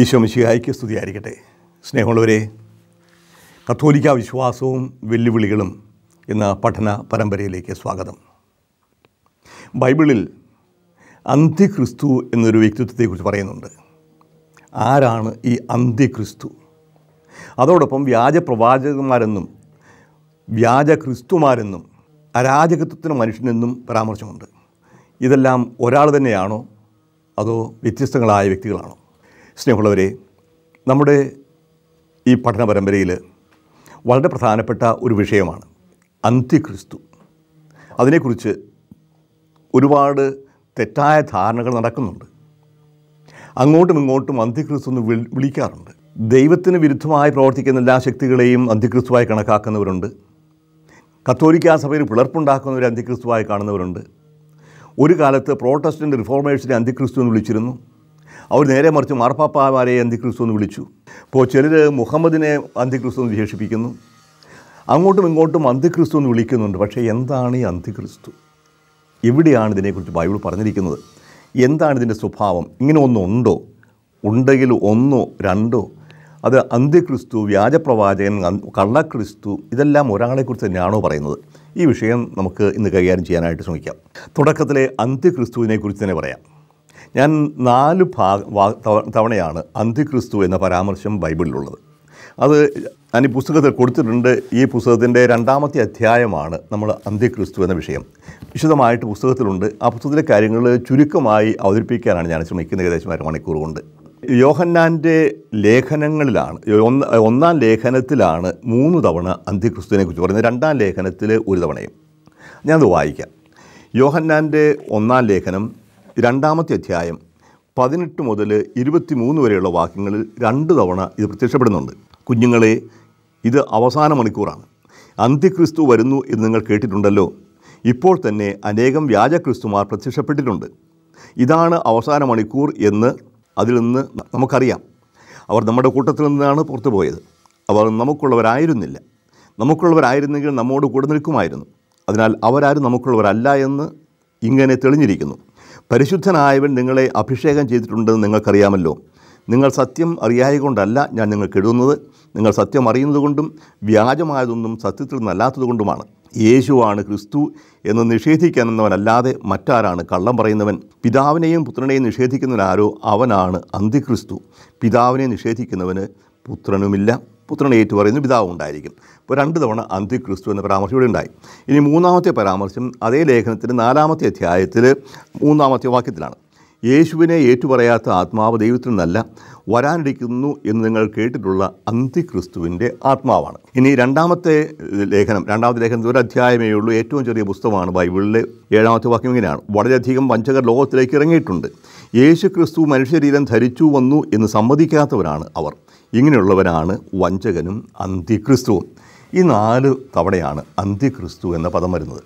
ഈശോമിശിഹായിക്ക് സ്തുതിയായിരിക്കട്ടെ സ്നേഹമുള്ളവരെ കത്തോലിക്ക വിശ്വാസവും വെല്ലുവിളികളും എന്ന പഠന പരമ്പരയിലേക്ക് സ്വാഗതം ബൈബിളിൽ അന്ത്യക്രിസ്തു എന്നൊരു വ്യക്തിത്വത്തെക്കുറിച്ച് പറയുന്നുണ്ട് ആരാണ് ഈ അന്ത്യക്രിസ്തു അതോടൊപ്പം വ്യാജ പ്രവാചകന്മാരെന്നും വ്യാജ ക്രിസ്തുമാരെന്നും അരാജകത്വത്തിന് മനുഷ്യനെന്നും പരാമർശമുണ്ട് ഇതെല്ലാം ഒരാൾ തന്നെയാണോ അതോ വ്യത്യസ്തങ്ങളായ വ്യക്തികളാണോ സ്നേഹമുള്ളവരെ നമ്മുടെ ഈ പഠന പരമ്പരയിൽ വളരെ പ്രധാനപ്പെട്ട ഒരു വിഷയമാണ് അന്ത്യക്രിസ്തു അതിനെക്കുറിച്ച് ഒരുപാട് തെറ്റായ ധാരണകൾ നടക്കുന്നുണ്ട് അങ്ങോട്ടും ഇങ്ങോട്ടും അന്ത്യക്രിസ്തു എന്ന് വിളിക്കാറുണ്ട് ദൈവത്തിന് വിരുദ്ധമായി പ്രവർത്തിക്കുന്ന എല്ലാ ശക്തികളെയും അന്ത്യക്രിസ്തുവായി കണക്കാക്കുന്നവരുണ്ട് കത്തോലിക്ക സഭയിൽ പിളർപ്പുണ്ടാക്കുന്നവർ അന്ത്യക്രിസ്തുവായി കാണുന്നവരുണ്ട് ഒരു കാലത്ത് പ്രോട്ടസ്റ്റൻ്റ് റിഫോർമേഴ്സിനെ അന്ത്യക്രിസ്തു എന്ന് വിളിച്ചിരുന്നു അവർ നേരെ മറിച്ച് മാർപ്പാപ്പമാരെ അന്തിക്രിസ്തു എന്ന് വിളിച്ചു അപ്പോൾ ചിലർ മുഹമ്മദിനെ അന്തിക്രിസ്തു എന്ന് വിശേഷിപ്പിക്കുന്നു അങ്ങോട്ടും ഇങ്ങോട്ടും അന്തിക്രിസ്തു എന്ന് വിളിക്കുന്നുണ്ട് പക്ഷേ എന്താണ് ഈ അന്തിക്രിസ്തു എവിടെയാണ് ഇതിനെക്കുറിച്ച് ബൈബിൾ പറഞ്ഞിരിക്കുന്നത് എന്താണ് ഇതിൻ്റെ സ്വഭാവം ഇങ്ങനെ ഒന്നുണ്ടോ ഉണ്ടെങ്കിൽ ഒന്നോ രണ്ടോ അത് അന്ത്യക്രിസ്തു വ്യാജപ്രവാചകൻ കള്ളക്രിസ്തു ഇതെല്ലാം ഒരാളെക്കുറിച്ച് തന്നെയാണോ പറയുന്നത് ഈ വിഷയം നമുക്ക് ഇന്ന് കൈകാര്യം ചെയ്യാനായിട്ട് ശ്രമിക്കാം തുടക്കത്തിലെ അന്ത്യക്രിസ്തുവിനെക്കുറിച്ച് തന്നെ പറയാം ഞാൻ നാല് ഭാഗം തവണയാണ് അന്തിക്രിസ്തു എന്ന പരാമർശം ബൈബിളിലുള്ളത് അത് ഞാൻ ഈ പുസ്തകത്തിൽ കൊടുത്തിട്ടുണ്ട് ഈ പുസ്തകത്തിൻ്റെ രണ്ടാമത്തെ അധ്യായമാണ് നമ്മൾ അന്ത്യക്രിസ്തു എന്ന വിഷയം വിശദമായിട്ട് പുസ്തകത്തിലുണ്ട് ആ പുസ്തകത്തിലെ കാര്യങ്ങൾ ചുരുക്കമായി അവതരിപ്പിക്കാനാണ് ഞാൻ ശ്രമിക്കുന്നത് ഏകദേശം മണിക്കൂർ കൊണ്ട് യോഹന്നാൻ്റെ ലേഖനങ്ങളിലാണ് ഒന്നാം ലേഖനത്തിലാണ് മൂന്ന് തവണ അന്ത്യക്രിസ്തുവിനെ കുറിച്ച് പറയുന്നത് രണ്ടാം ലേഖനത്തിൽ ഒരു തവണയും ഞാനത് വായിക്കാം യോഹന്നാൻ്റെ ഒന്നാം ലേഖനം രണ്ടാമത്തെ അധ്യായം പതിനെട്ട് മുതൽ ഇരുപത്തിമൂന്ന് വരെയുള്ള വാക്യങ്ങളിൽ രണ്ട് തവണ ഇത് പ്രത്യക്ഷപ്പെടുന്നുണ്ട് കുഞ്ഞുങ്ങളെ ഇത് അവസാന മണിക്കൂറാണ് അന്ത്യക്രിസ്തു വരുന്നു എന്ന് നിങ്ങൾ കേട്ടിട്ടുണ്ടല്ലോ ഇപ്പോൾ തന്നെ അനേകം വ്യാജക്രിസ്തുമാർ പ്രത്യക്ഷപ്പെട്ടിട്ടുണ്ട് ഇതാണ് അവസാന മണിക്കൂർ എന്ന് അതിൽ നിന്ന് നമുക്കറിയാം അവർ നമ്മുടെ കൂട്ടത്തിൽ നിന്നാണ് പുറത്തു പോയത് അവർ നമുക്കുള്ളവരായിരുന്നില്ല നമുക്കുള്ളവരായിരുന്നെങ്കിൽ നമ്മോട് കൂടെ നിൽക്കുമായിരുന്നു അതിനാൽ അവരാരും നമുക്കുള്ളവരല്ല എന്ന് ഇങ്ങനെ തെളിഞ്ഞിരിക്കുന്നു പരിശുദ്ധനായവൻ നിങ്ങളെ അഭിഷേകം ചെയ്തിട്ടുണ്ടെന്ന് നിങ്ങൾക്കറിയാമല്ലോ നിങ്ങൾ സത്യം കൊണ്ടല്ല ഞാൻ നിങ്ങൾക്ക് എഴുതുന്നത് നിങ്ങൾ സത്യം അറിയുന്നതുകൊണ്ടും വ്യാജമായതൊന്നും സത്യത്തിൽ നിന്നല്ലാത്തതുകൊണ്ടുമാണ് യേശുവാണ് ക്രിസ്തു എന്ന് നിഷേധിക്കാനെന്നവനല്ലാതെ മറ്റാരാണ് കള്ളം പറയുന്നവൻ പിതാവിനെയും പുത്രനെയും നിഷേധിക്കുന്നവനാരോ അവനാണ് അന്തിക്രിസ്തു പിതാവിനെ നിഷേധിക്കുന്നവന് പുത്രനുമില്ല പുത്രൻ ഏറ്റു പറയുന്ന പിതാവ് ഉണ്ടായിരിക്കും ഇപ്പോൾ രണ്ട് തവണ അന്തിക്രിസ്തു എന്ന പരാമർശം ഇവിടെ ഉണ്ടായി ഇനി മൂന്നാമത്തെ പരാമർശം അതേ ലേഖനത്തിൻ്റെ നാലാമത്തെ അധ്യായത്തിൽ മൂന്നാമത്തെ വാക്യത്തിലാണ് യേശുവിനെ ഏറ്റുപറയാത്ത ആത്മാവ് ദൈവത്തിൽ നിന്നല്ല വരാനിരിക്കുന്നു എന്ന് നിങ്ങൾ കേട്ടിട്ടുള്ള അന്തിക്രിസ്തുവിൻ്റെ ആത്മാവാണ് ഇനി രണ്ടാമത്തെ ലേഖനം രണ്ടാമത്തെ ലേഖനത്തിൽ ഒരു അധ്യായമേ ഉള്ളൂ ഏറ്റവും ചെറിയ പുസ്തകമാണ് ബൈബിളിലെ ഏഴാമത്തെ വാക്യം ഇങ്ങനെയാണ് വളരെയധികം വഞ്ചകർ ലോകത്തിലേക്ക് ഇറങ്ങിയിട്ടുണ്ട് യേശു ക്രിസ്തു മനുഷ്യരീരം ധരിച്ചു വന്നു എന്ന് സമ്മതിക്കാത്തവരാണ് അവർ ഇങ്ങനെയുള്ളവരാണ് വഞ്ചകനും അന്ത്യക്രിസ്തുവും ഈ നാല് തവണയാണ് അന്ത്യക്രിസ്തു എന്ന പദം വരുന്നത്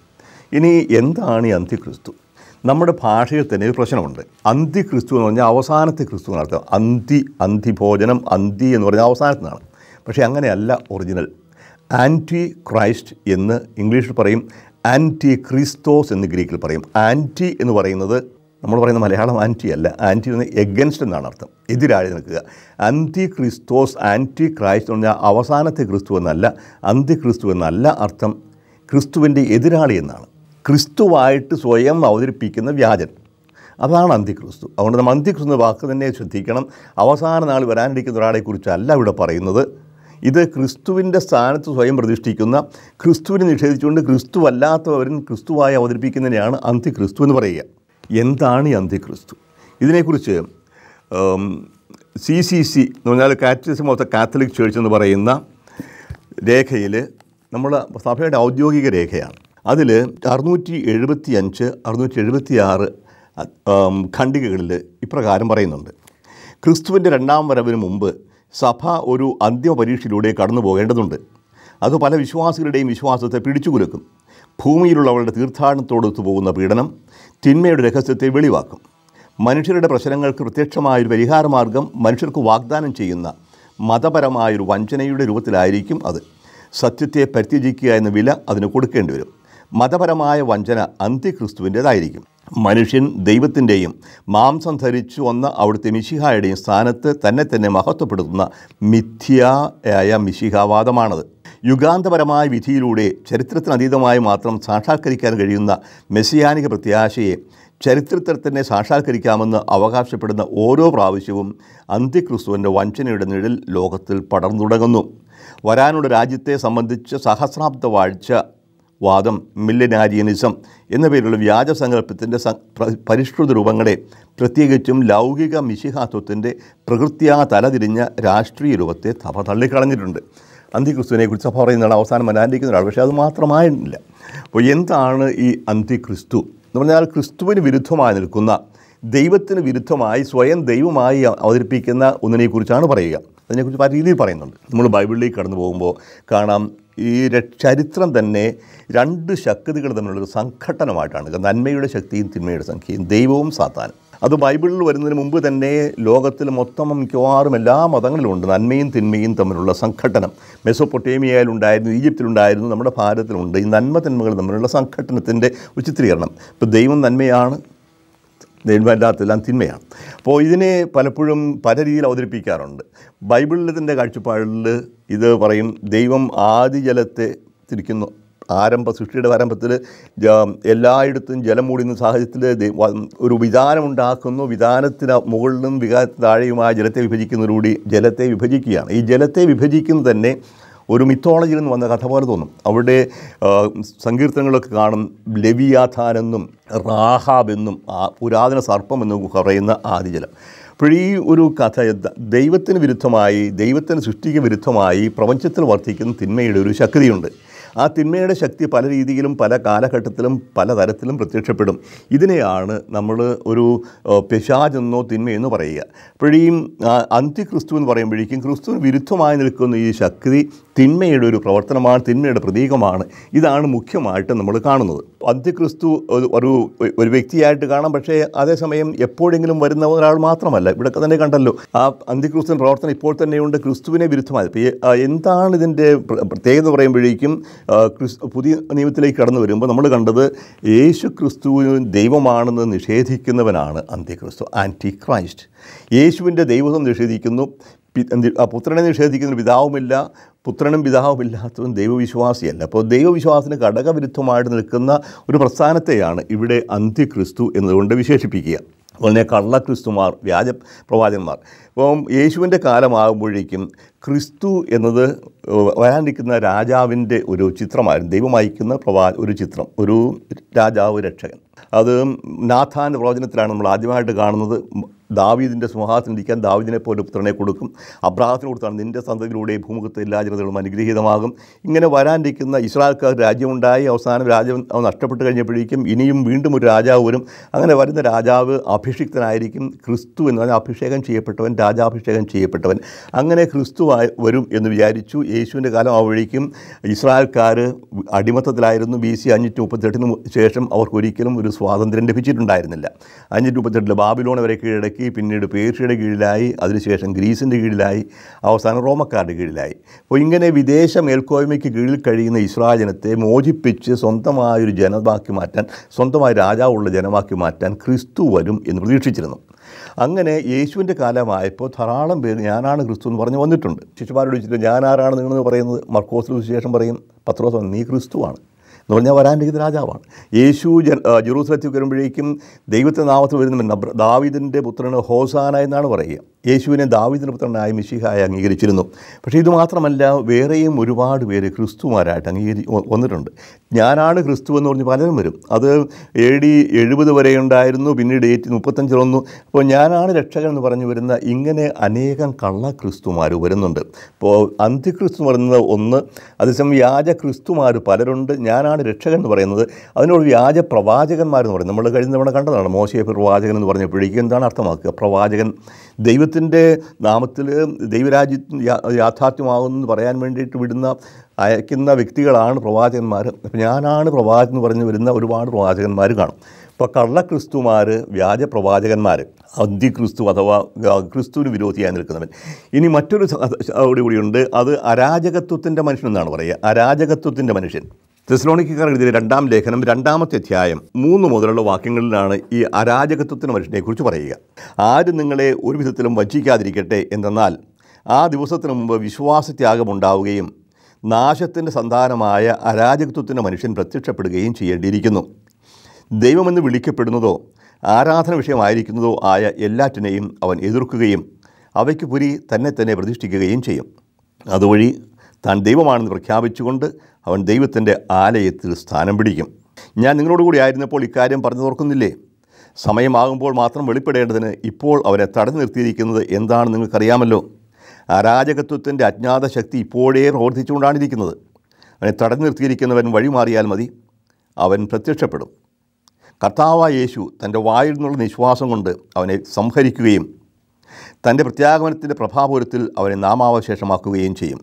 ഇനി എന്താണ് ഈ അന്ത്യക്രിസ്തു നമ്മുടെ ഭാഷയിൽ തന്നെ ഒരു പ്രശ്നമുണ്ട് അന്ത്യക്രിസ്തു എന്ന് പറഞ്ഞാൽ അവസാനത്തെ ക്രിസ്തു എന്നർത്ഥം അന്തി അന്തിഭോജനം അന്തി എന്ന് പറഞ്ഞാൽ അവസാനത്തിനാണ് പക്ഷേ അങ്ങനെയല്ല ഒറിജിനൽ ആൻറ്റി ക്രൈസ്റ്റ് എന്ന് ഇംഗ്ലീഷിൽ പറയും ആൻറ്റി ക്രിസ്തോസ് എന്ന് ഗ്രീക്കിൽ പറയും ആൻറ്റി എന്ന് പറയുന്നത് നമ്മൾ പറയുന്ന മലയാളം ആൻറ്റി അല്ല ആൻറ്റി എന്ന് എഗൻസ്റ്റ് എന്നാണ് അർത്ഥം എതിരായി നിൽക്കുക അന്തി ക്രിസ്തോസ് ആൻറ്റി ക്രൈസ്റ്റ് എന്ന് പറഞ്ഞാൽ അവസാനത്തെ ക്രിസ്തു എന്നല്ല അന്തി ക്രിസ്തു എന്നല്ല അർത്ഥം ക്രിസ്തുവിൻ്റെ എതിരാളി എന്നാണ് ക്രിസ്തുവായിട്ട് സ്വയം അവതരിപ്പിക്കുന്ന വ്യാജൻ അതാണ് അന്തിക്രിസ്തു അതുകൊണ്ട് നമ്മൾ അന്തിക്രിസ്തു എന്ന വാക്ക് തന്നെ ശ്രദ്ധിക്കണം അവസാന നാൾ വരാനിരിക്കുന്ന ഒരാളെക്കുറിച്ചല്ല ഇവിടെ പറയുന്നത് ഇത് ക്രിസ്തുവിൻ്റെ സ്ഥാനത്ത് സ്വയം പ്രതിഷ്ഠിക്കുന്ന ക്രിസ്തുവിനെ നിഷേധിച്ചുകൊണ്ട് ക്രിസ്തു ക്രിസ്തുവായി അവതരിപ്പിക്കുന്നതിനെയാണ് അന്തിക്രിസ്തു എന്ന് പറയുക എന്താണ് ഈ അന്തിക്രിസ്തു ഇതിനെക്കുറിച്ച് സി സി സി എന്ന് പറഞ്ഞാൽ catechism of the Catholic church എന്ന് പറയുന്ന രേഖയിൽ നമ്മൾ സഭയുടെ ഔദ്യോഗിക രേഖയാണ് അതിൽ അറുന്നൂറ്റി എഴുപത്തി അഞ്ച് അറുന്നൂറ്റി എഴുപത്തി ആറ് ഖണ്ഡികകളിൽ ഇപ്രകാരം പറയുന്നുണ്ട് ക്രിസ്തുവിൻ്റെ രണ്ടാം വരവിന് മുമ്പ് സഭ ഒരു അന്തിമ പരീക്ഷയിലൂടെ കടന്നു പോകേണ്ടതുണ്ട് അത് പല വിശ്വാസികളുടെയും വിശ്വാസത്തെ പിടിച്ചുകുലുക്കും ഭൂമിയിലുള്ളവരുടെ തീർത്ഥാടനത്തോടൊത്തു പോകുന്ന പീഡനം തിന്മയുടെ രഹസ്യത്തെ വെളിവാക്കും മനുഷ്യരുടെ പ്രശ്നങ്ങൾക്ക് പ്രത്യക്ഷമായൊരു പരിഹാരമാർഗം മനുഷ്യർക്ക് വാഗ്ദാനം ചെയ്യുന്ന മതപരമായൊരു വഞ്ചനയുടെ രൂപത്തിലായിരിക്കും അത് സത്യത്തെ പരിത്യജിക്കുക എന്ന വില അതിന് കൊടുക്കേണ്ടി വരും മതപരമായ വഞ്ചന അന്ത്യക്രിസ്തുവിൻ്റേതായിരിക്കും മനുഷ്യൻ ദൈവത്തിൻ്റെയും മാംസം ധരിച്ചു വന്ന അവിടുത്തെ മിശിഹായുടെയും സ്ഥാനത്ത് തന്നെ തന്നെ മഹത്വപ്പെടുത്തുന്ന മിഥ്യയായ മിശിഹാവാദമാണത് യുഗാന്തപരമായ വിധിയിലൂടെ ചരിത്രത്തിനതീതമായി മാത്രം സാക്ഷാത്കരിക്കാൻ കഴിയുന്ന മെസ്സിയാനിക പ്രത്യാശയെ ചരിത്രത്തിൽ തന്നെ സാക്ഷാത്കരിക്കാമെന്ന് അവകാശപ്പെടുന്ന ഓരോ പ്രാവശ്യവും അന്ത്യക്രിസ്തുവിൻ്റെ വഞ്ചനയുടെ നിഴൽ ലോകത്തിൽ പടർന്നു തുടങ്ങുന്നു വരാനുള്ള രാജ്യത്തെ സംബന്ധിച്ച് സഹസ്രാബ്ദ വാഴ്ച വാദം മില്ലിനാരിയനിസം എന്ന പേരിലുള്ള വ്യാജ സങ്കല്പത്തിൻ്റെ പരിഷ്കൃത രൂപങ്ങളെ പ്രത്യേകിച്ചും ലൗകിക മിശിഹാത്വത്തിൻ്റെ പ്രകൃത്യാ തലതിരിഞ്ഞ രാഷ്ട്രീയ രൂപത്തെ സഭ തള്ളിക്കളഞ്ഞിട്ടുണ്ട് അന്ത്യക്രിസ്തുവിനെക്കുറിച്ച് സഭ പറയുന്നതാണ് അവസാനം ഒരാൾ പക്ഷേ അത് മാത്രമായിട്ടില്ല അപ്പോൾ എന്താണ് ഈ അന്ത്യക്രിസ്തു എന്ന് പറഞ്ഞാൽ ക്രിസ്തുവിന് വിരുദ്ധമായി നിൽക്കുന്ന ദൈവത്തിന് വിരുദ്ധമായി സ്വയം ദൈവമായി അവതരിപ്പിക്കുന്ന ഒന്നിനെക്കുറിച്ചാണ് പറയുക അതിനെക്കുറിച്ച് പല രീതിയിൽ പറയുന്നുണ്ട് നമ്മൾ ബൈബിളിലേക്ക് കടന്നു പോകുമ്പോൾ കാണാം ഈ ചരിത്രം തന്നെ രണ്ട് ശക്തികൾ തമ്മിലുള്ളൊരു സംഘട്ടനമായിട്ടാണ് നന്മയുടെ ശക്തിയും തിന്മയുടെ സംഖ്യയും ദൈവവും സാത്താനും അത് ബൈബിളിൽ വരുന്നതിന് മുമ്പ് തന്നെ ലോകത്തിൽ മൊത്തം മിക്കവാറും എല്ലാ മതങ്ങളിലും ഉണ്ട് നന്മയും തിന്മയും തമ്മിലുള്ള സംഘട്ടനം മെസ്സോപ്പൊട്ടേമിയയിലുണ്ടായിരുന്നു ഈജിപ്തിലുണ്ടായിരുന്നു നമ്മുടെ ഭാരതത്തിലുണ്ട് ഈ നന്മ തിന്മകൾ തമ്മിലുള്ള സംഘട്ടനത്തിൻ്റെ ചിത്രീകരണം ഇപ്പോൾ ദൈവം നന്മയാണ് ദൈവമല്ലാത്തെല്ലാം തിന്മയാണ് അപ്പോൾ ഇതിനെ പലപ്പോഴും പല രീതിയിൽ അവതരിപ്പിക്കാറുണ്ട് ബൈബിളിൻ്റെ കാഴ്ചപ്പാടിൽ ഇത് പറയും ദൈവം ആദിജലത്തെ തിരിക്കുന്നു ആരംഭ സൃഷ്ടിയുടെ ആരംഭത്തിൽ എല്ലായിടത്തും ജലം മൂടുന്ന സാഹചര്യത്തിൽ ഒരു വിധാനമുണ്ടാക്കുന്നു വിധാനത്തിന് മുകളിലും വികാരത്തിന് താഴെയുമായ ജലത്തെ വിഭജിക്കുന്നതിലൂടെ ജലത്തെ വിഭജിക്കുകയാണ് ഈ ജലത്തെ വിഭജിക്കുന്നത് തന്നെ ഒരു മിത്തോളജിയിൽ നിന്ന് വന്ന കഥ പോലെ തോന്നും അവിടെ സങ്കീർത്തനങ്ങളൊക്കെ കാണും ലവിയാഥാനെന്നും റാഹാബെന്നും പുരാതന സർപ്പമെന്നും പറയുന്ന ആദിജലം അപ്പോൾ ഈ ഒരു കഥ ദൈവത്തിന് വിരുദ്ധമായി ദൈവത്തിന് സൃഷ്ടിക്ക് വിരുദ്ധമായി പ്രപഞ്ചത്തിൽ വർദ്ധിക്കുന്ന തിന്മയുടെ ഒരു ശക്തിയുണ്ട് ആ തിന്മയുടെ ശക്തി പല രീതിയിലും പല കാലഘട്ടത്തിലും പല തരത്തിലും പ്രത്യക്ഷപ്പെടും ഇതിനെയാണ് നമ്മൾ ഒരു പെശാജെന്നോ തിന്മയെന്നോ പറയുക അപ്പോഴീ അന്ത്യക്രിസ്തു എന്ന് പറയുമ്പോഴേക്കും ക്രിസ്തുവിന് വിരുദ്ധമായി നിൽക്കുന്ന ഈ ശക്തി തിന്മയുടെ ഒരു പ്രവർത്തനമാണ് തിന്മയുടെ പ്രതീകമാണ് ഇതാണ് മുഖ്യമായിട്ട് നമ്മൾ കാണുന്നത് അന്ത്യക്രിസ്തു ഒരു ഒരു വ്യക്തിയായിട്ട് കാണാം പക്ഷേ അതേസമയം എപ്പോഴെങ്കിലും വരുന്ന ഒരാൾ മാത്രമല്ല ഇവിടെ തന്നെ കണ്ടല്ലോ ആ അന്ത്യക്രിസ്തുവിൻ്റെ പ്രവർത്തനം ഇപ്പോൾ തന്നെയുണ്ട് ക്രിസ്തുവിനെ വിരുദ്ധമായത് എന്താണ് ഇതിൻ്റെ പ്രത്യേകത എന്ന് പറയുമ്പോഴേക്കും പുതിയ നിയമത്തിലേക്ക് കടന്നു വരുമ്പോൾ നമ്മൾ കണ്ടത് യേശു ക്രിസ്തുവിന് ദൈവമാണെന്ന് നിഷേധിക്കുന്നവനാണ് അന്ത്യക്രിസ്തു ആൻറ്റി ക്രൈസ്റ്റ് യേശുവിൻ്റെ ദൈവത്വം നിഷേധിക്കുന്നു പുത്രനെ നിഷേധിക്കുന്ന പിതാവുമില്ല പുത്രനും പിതാവുമില്ലാത്തവൻ ദൈവവിശ്വാസിയല്ല അപ്പോൾ ദൈവവിശ്വാസത്തിന് ഘടകവിരുദ്ധമായിട്ട് നിൽക്കുന്ന ഒരു പ്രസ്ഥാനത്തെയാണ് ഇവിടെ അന്ത്യക്രിസ്തു എന്നതുകൊണ്ട് വിശേഷിപ്പിക്കുക അതുപോലെ കള്ളക്രിസ്തുമാർ വ്യാജ പ്രവാചകന്മാർ ഇപ്പം യേശുവിൻ്റെ കാലമാകുമ്പോഴേക്കും ക്രിസ്തു എന്നത് വരാനിരിക്കുന്ന രാജാവിൻ്റെ ഒരു ചിത്രമായിരുന്നു ദൈവം അയക്കുന്ന പ്രവാ ഒരു ചിത്രം ഒരു രാജാവ് രക്ഷകൻ അത് നാഥാൻ്റെ പ്രവചനത്തിലാണ് നമ്മൾ ആദ്യമായിട്ട് കാണുന്നത് ദാവീദിൻ്റെ സിംഹാസനിരിക്കാൻ ദാവീദിനെ പോലെ പുത്രനെ കൊടുക്കും അബ്രാഹത്തിന് കൊടുത്താണ് നിൻ്റെ സന്തതിയിലൂടെ ഭൂമുഖത്തെ എല്ലാ ജനതകളും അനുഗ്രഹീതമാകും ഇങ്ങനെ വരാനിരിക്കുന്ന ഇസ്രായേൽക്കാർ രാജ്യമുണ്ടായി അവസാനം രാജ്യം നഷ്ടപ്പെട്ട് കഴിഞ്ഞപ്പോഴേക്കും ഇനിയും വീണ്ടും ഒരു രാജാവ് വരും അങ്ങനെ വരുന്ന രാജാവ് അഭിഷിക്തനായിരിക്കും ക്രിസ്തു എന്ന് പറഞ്ഞാൽ അഭിഷേകം ചെയ്യപ്പെട്ടവൻ രാജാഭിഷേകം ചെയ്യപ്പെട്ടവൻ അങ്ങനെ ക്രിസ്തു വരും എന്ന് വിചാരിച്ചു യേശുവിൻ്റെ കാലം ആവുമ്പോഴേക്കും ഇസ്രായേൽക്കാർ അടിമത്തത്തിലായിരുന്നു ബി സി അഞ്ഞൂറ്റി മുപ്പത്തെട്ടിന് ശേഷം അവർക്കൊരിക്കലും ഒരു സ്വാതന്ത്ര്യം ലഭിച്ചിട്ടുണ്ടായിരുന്നില്ല അഞ്ഞൂറ്റി മുപ്പത്തെട്ടിൽ ബാബിലോൺ വരെ കീഴടക്കി കിഴടക്കി പിന്നീട് പേർഷ്യയുടെ കീഴിലായി അതിനുശേഷം ഗ്രീസിൻ്റെ കീഴിലായി അവസാനം റോമക്കാരുടെ കീഴിലായി അപ്പോൾ ഇങ്ങനെ വിദേശ മേൽക്കോയ്മയ്ക്ക് കീഴിൽ കഴിയുന്ന ഇസ്രായേൽ ജനത്തെ മോചിപ്പിച്ച് സ്വന്തമായൊരു ജനമാക്കി മാറ്റാൻ സ്വന്തമായ രാജാവുള്ള ജനമാക്കി മാറ്റാൻ ക്രിസ്തു വരും എന്ന് പ്രതീക്ഷിച്ചിരുന്നു അങ്ങനെ യേശുവിൻ്റെ കാലമായപ്പോൾ ധാരാളം പേര് ഞാനാണ് ക്രിസ്തു എന്ന് പറഞ്ഞ് വന്നിട്ടുണ്ട് ശിശുപാരോട് ചോദിച്ചിട്ട് ഞാൻ ആരാണ് നിങ്ങളെന്ന് പറയുന്നത് മർക്കോസിന് ശേഷം പറയും പത്രോസ് നീ ക്രിസ്തുവാണ് എന്ന് പറഞ്ഞാൽ വരാനിരിക്കുന്ന രാജാവാണ് യേശു ജെറൂസലത്തിൽ വരുമ്പോഴേക്കും ദൈവത്തെ നാമത്തിൽ വരുന്ന ദാവിദിൻ്റെ പുത്രന് ഹോസാന എന്നാണ് പറയുക യേശുവിനെ ദാവിദിൻ്റെ പുത്രനായ മിശിഹായി അംഗീകരിച്ചിരുന്നു പക്ഷേ ഇത് മാത്രമല്ല വേറെയും ഒരുപാട് പേര് ക്രിസ്തുമാരായിട്ട് അംഗീകരി വന്നിട്ടുണ്ട് ഞാനാണ് ക്രിസ്തു എന്ന് പറഞ്ഞ് പലരും വരും അത് ഏ ഡി എഴുപത് വരെ ഉണ്ടായിരുന്നു പിന്നീട് എയ്റ്റി മുപ്പത്തഞ്ച് വന്നു അപ്പോൾ ഞാനാണ് രക്ഷകൻ എന്ന് പറഞ്ഞു വരുന്ന ഇങ്ങനെ അനേകം കള്ള ക്രിസ്തുമാർ വരുന്നുണ്ട് ഇപ്പോൾ അന്ത്യക്രിസ്തു എന്ന് പറയുന്നത് ഒന്ന് അതേസമയം വ്യാജ ക്രിസ്തുമാർ പലരുണ്ട് ഞാനാണ് രക്ഷകൻ എന്ന് പറയുന്നത് അതിനോട് വ്യാജ പ്രവാചകന്മാരെന്ന് പറയുന്നത് നമ്മൾ കഴിഞ്ഞ തവണ കണ്ടതാണ് മോശയ പ്രവാചകൻ എന്ന് പറഞ്ഞപ്പോഴേക്കും എന്താണ് അർത്ഥമാക്കുക പ്രവാചകൻ ദൈവത്തിൻ്റെ നാമത്തിൽ ദൈവരാജ്യ യാഥാർത്ഥ്യമാകുമെന്ന് പറയാൻ വേണ്ടിയിട്ട് വിടുന്ന അയക്കുന്ന വ്യക്തികളാണ് പ്രവാചകന്മാർ അപ്പം ഞാനാണ് പ്രവാചകൻ എന്ന് പറഞ്ഞ് വരുന്ന ഒരുപാട് പ്രവാചകന്മാർ കാണും ഇപ്പോൾ കള്ളക്രിസ്തുമാർ വ്യാജ പ്രവാചകന്മാർ അന്തിക്രിസ്തു അഥവാ ക്രിസ്തുവിന് വിരോധിയായി നിൽക്കുന്നവൻ ഇനി മറ്റൊരു കൂടിയുണ്ട് അത് അരാജകത്വത്തിൻ്റെ എന്നാണ് പറയുക അരാജകത്വത്തിൻ്റെ മനുഷ്യൻ തെസ്ലോണിക്കാർ എഴുതിയ രണ്ടാം ലേഖനം രണ്ടാമത്തെ അധ്യായം മൂന്ന് മുതലുള്ള വാക്യങ്ങളിലാണ് ഈ അരാജകത്വത്തിന് മനുഷ്യനെക്കുറിച്ച് പറയുക ആരും നിങ്ങളെ ഒരു വിധത്തിലും വഞ്ചിക്കാതിരിക്കട്ടെ എന്തെന്നാൽ ആ ദിവസത്തിന് മുമ്പ് വിശ്വാസത്യാഗമുണ്ടാവുകയും നാശത്തിൻ്റെ സന്താനമായ അരാജകത്വത്തിൻ്റെ മനുഷ്യൻ പ്രത്യക്ഷപ്പെടുകയും ചെയ്യേണ്ടിയിരിക്കുന്നു ദൈവമെന്ന് വിളിക്കപ്പെടുന്നതോ ആരാധന വിഷയമായിരിക്കുന്നതോ ആയ എല്ലാറ്റിനെയും അവൻ എതിർക്കുകയും അവയ്ക്ക് പുരി തന്നെ തന്നെ പ്രതിഷ്ഠിക്കുകയും ചെയ്യും അതുവഴി താൻ ദൈവമാണെന്ന് പ്രഖ്യാപിച്ചുകൊണ്ട് അവൻ ദൈവത്തിൻ്റെ ആലയത്തിൽ സ്ഥാനം പിടിക്കും ഞാൻ നിങ്ങളോടുകൂടി ആയിരുന്നപ്പോൾ ഇക്കാര്യം പറഞ്ഞു തോർക്കുന്നില്ലേ സമയമാകുമ്പോൾ മാത്രം വെളിപ്പെടേണ്ടതിന് ഇപ്പോൾ അവരെ തടഞ്ഞു നിർത്തിയിരിക്കുന്നത് എന്താണെന്ന് നിങ്ങൾക്കറിയാമല്ലോ അരാജകത്വത്തിൻ്റെ അജ്ഞാത ശക്തി ഇപ്പോഴേ പ്രവർത്തിച്ചുകൊണ്ടാണിരിക്കുന്നത് അവനെ തടഞ്ഞു നിർത്തിയിരിക്കുന്നവൻ വഴിമാറിയാൽ മതി അവൻ പ്രത്യക്ഷപ്പെടും കർത്താവായ യേശു തൻ്റെ വായിൽ നിന്നുള്ള നിശ്വാസം കൊണ്ട് അവനെ സംഹരിക്കുകയും തൻ്റെ പ്രത്യാഗമനത്തിൻ്റെ പ്രഭാപൂരത്തിൽ അവനെ നാമാവശേഷമാക്കുകയും ചെയ്യും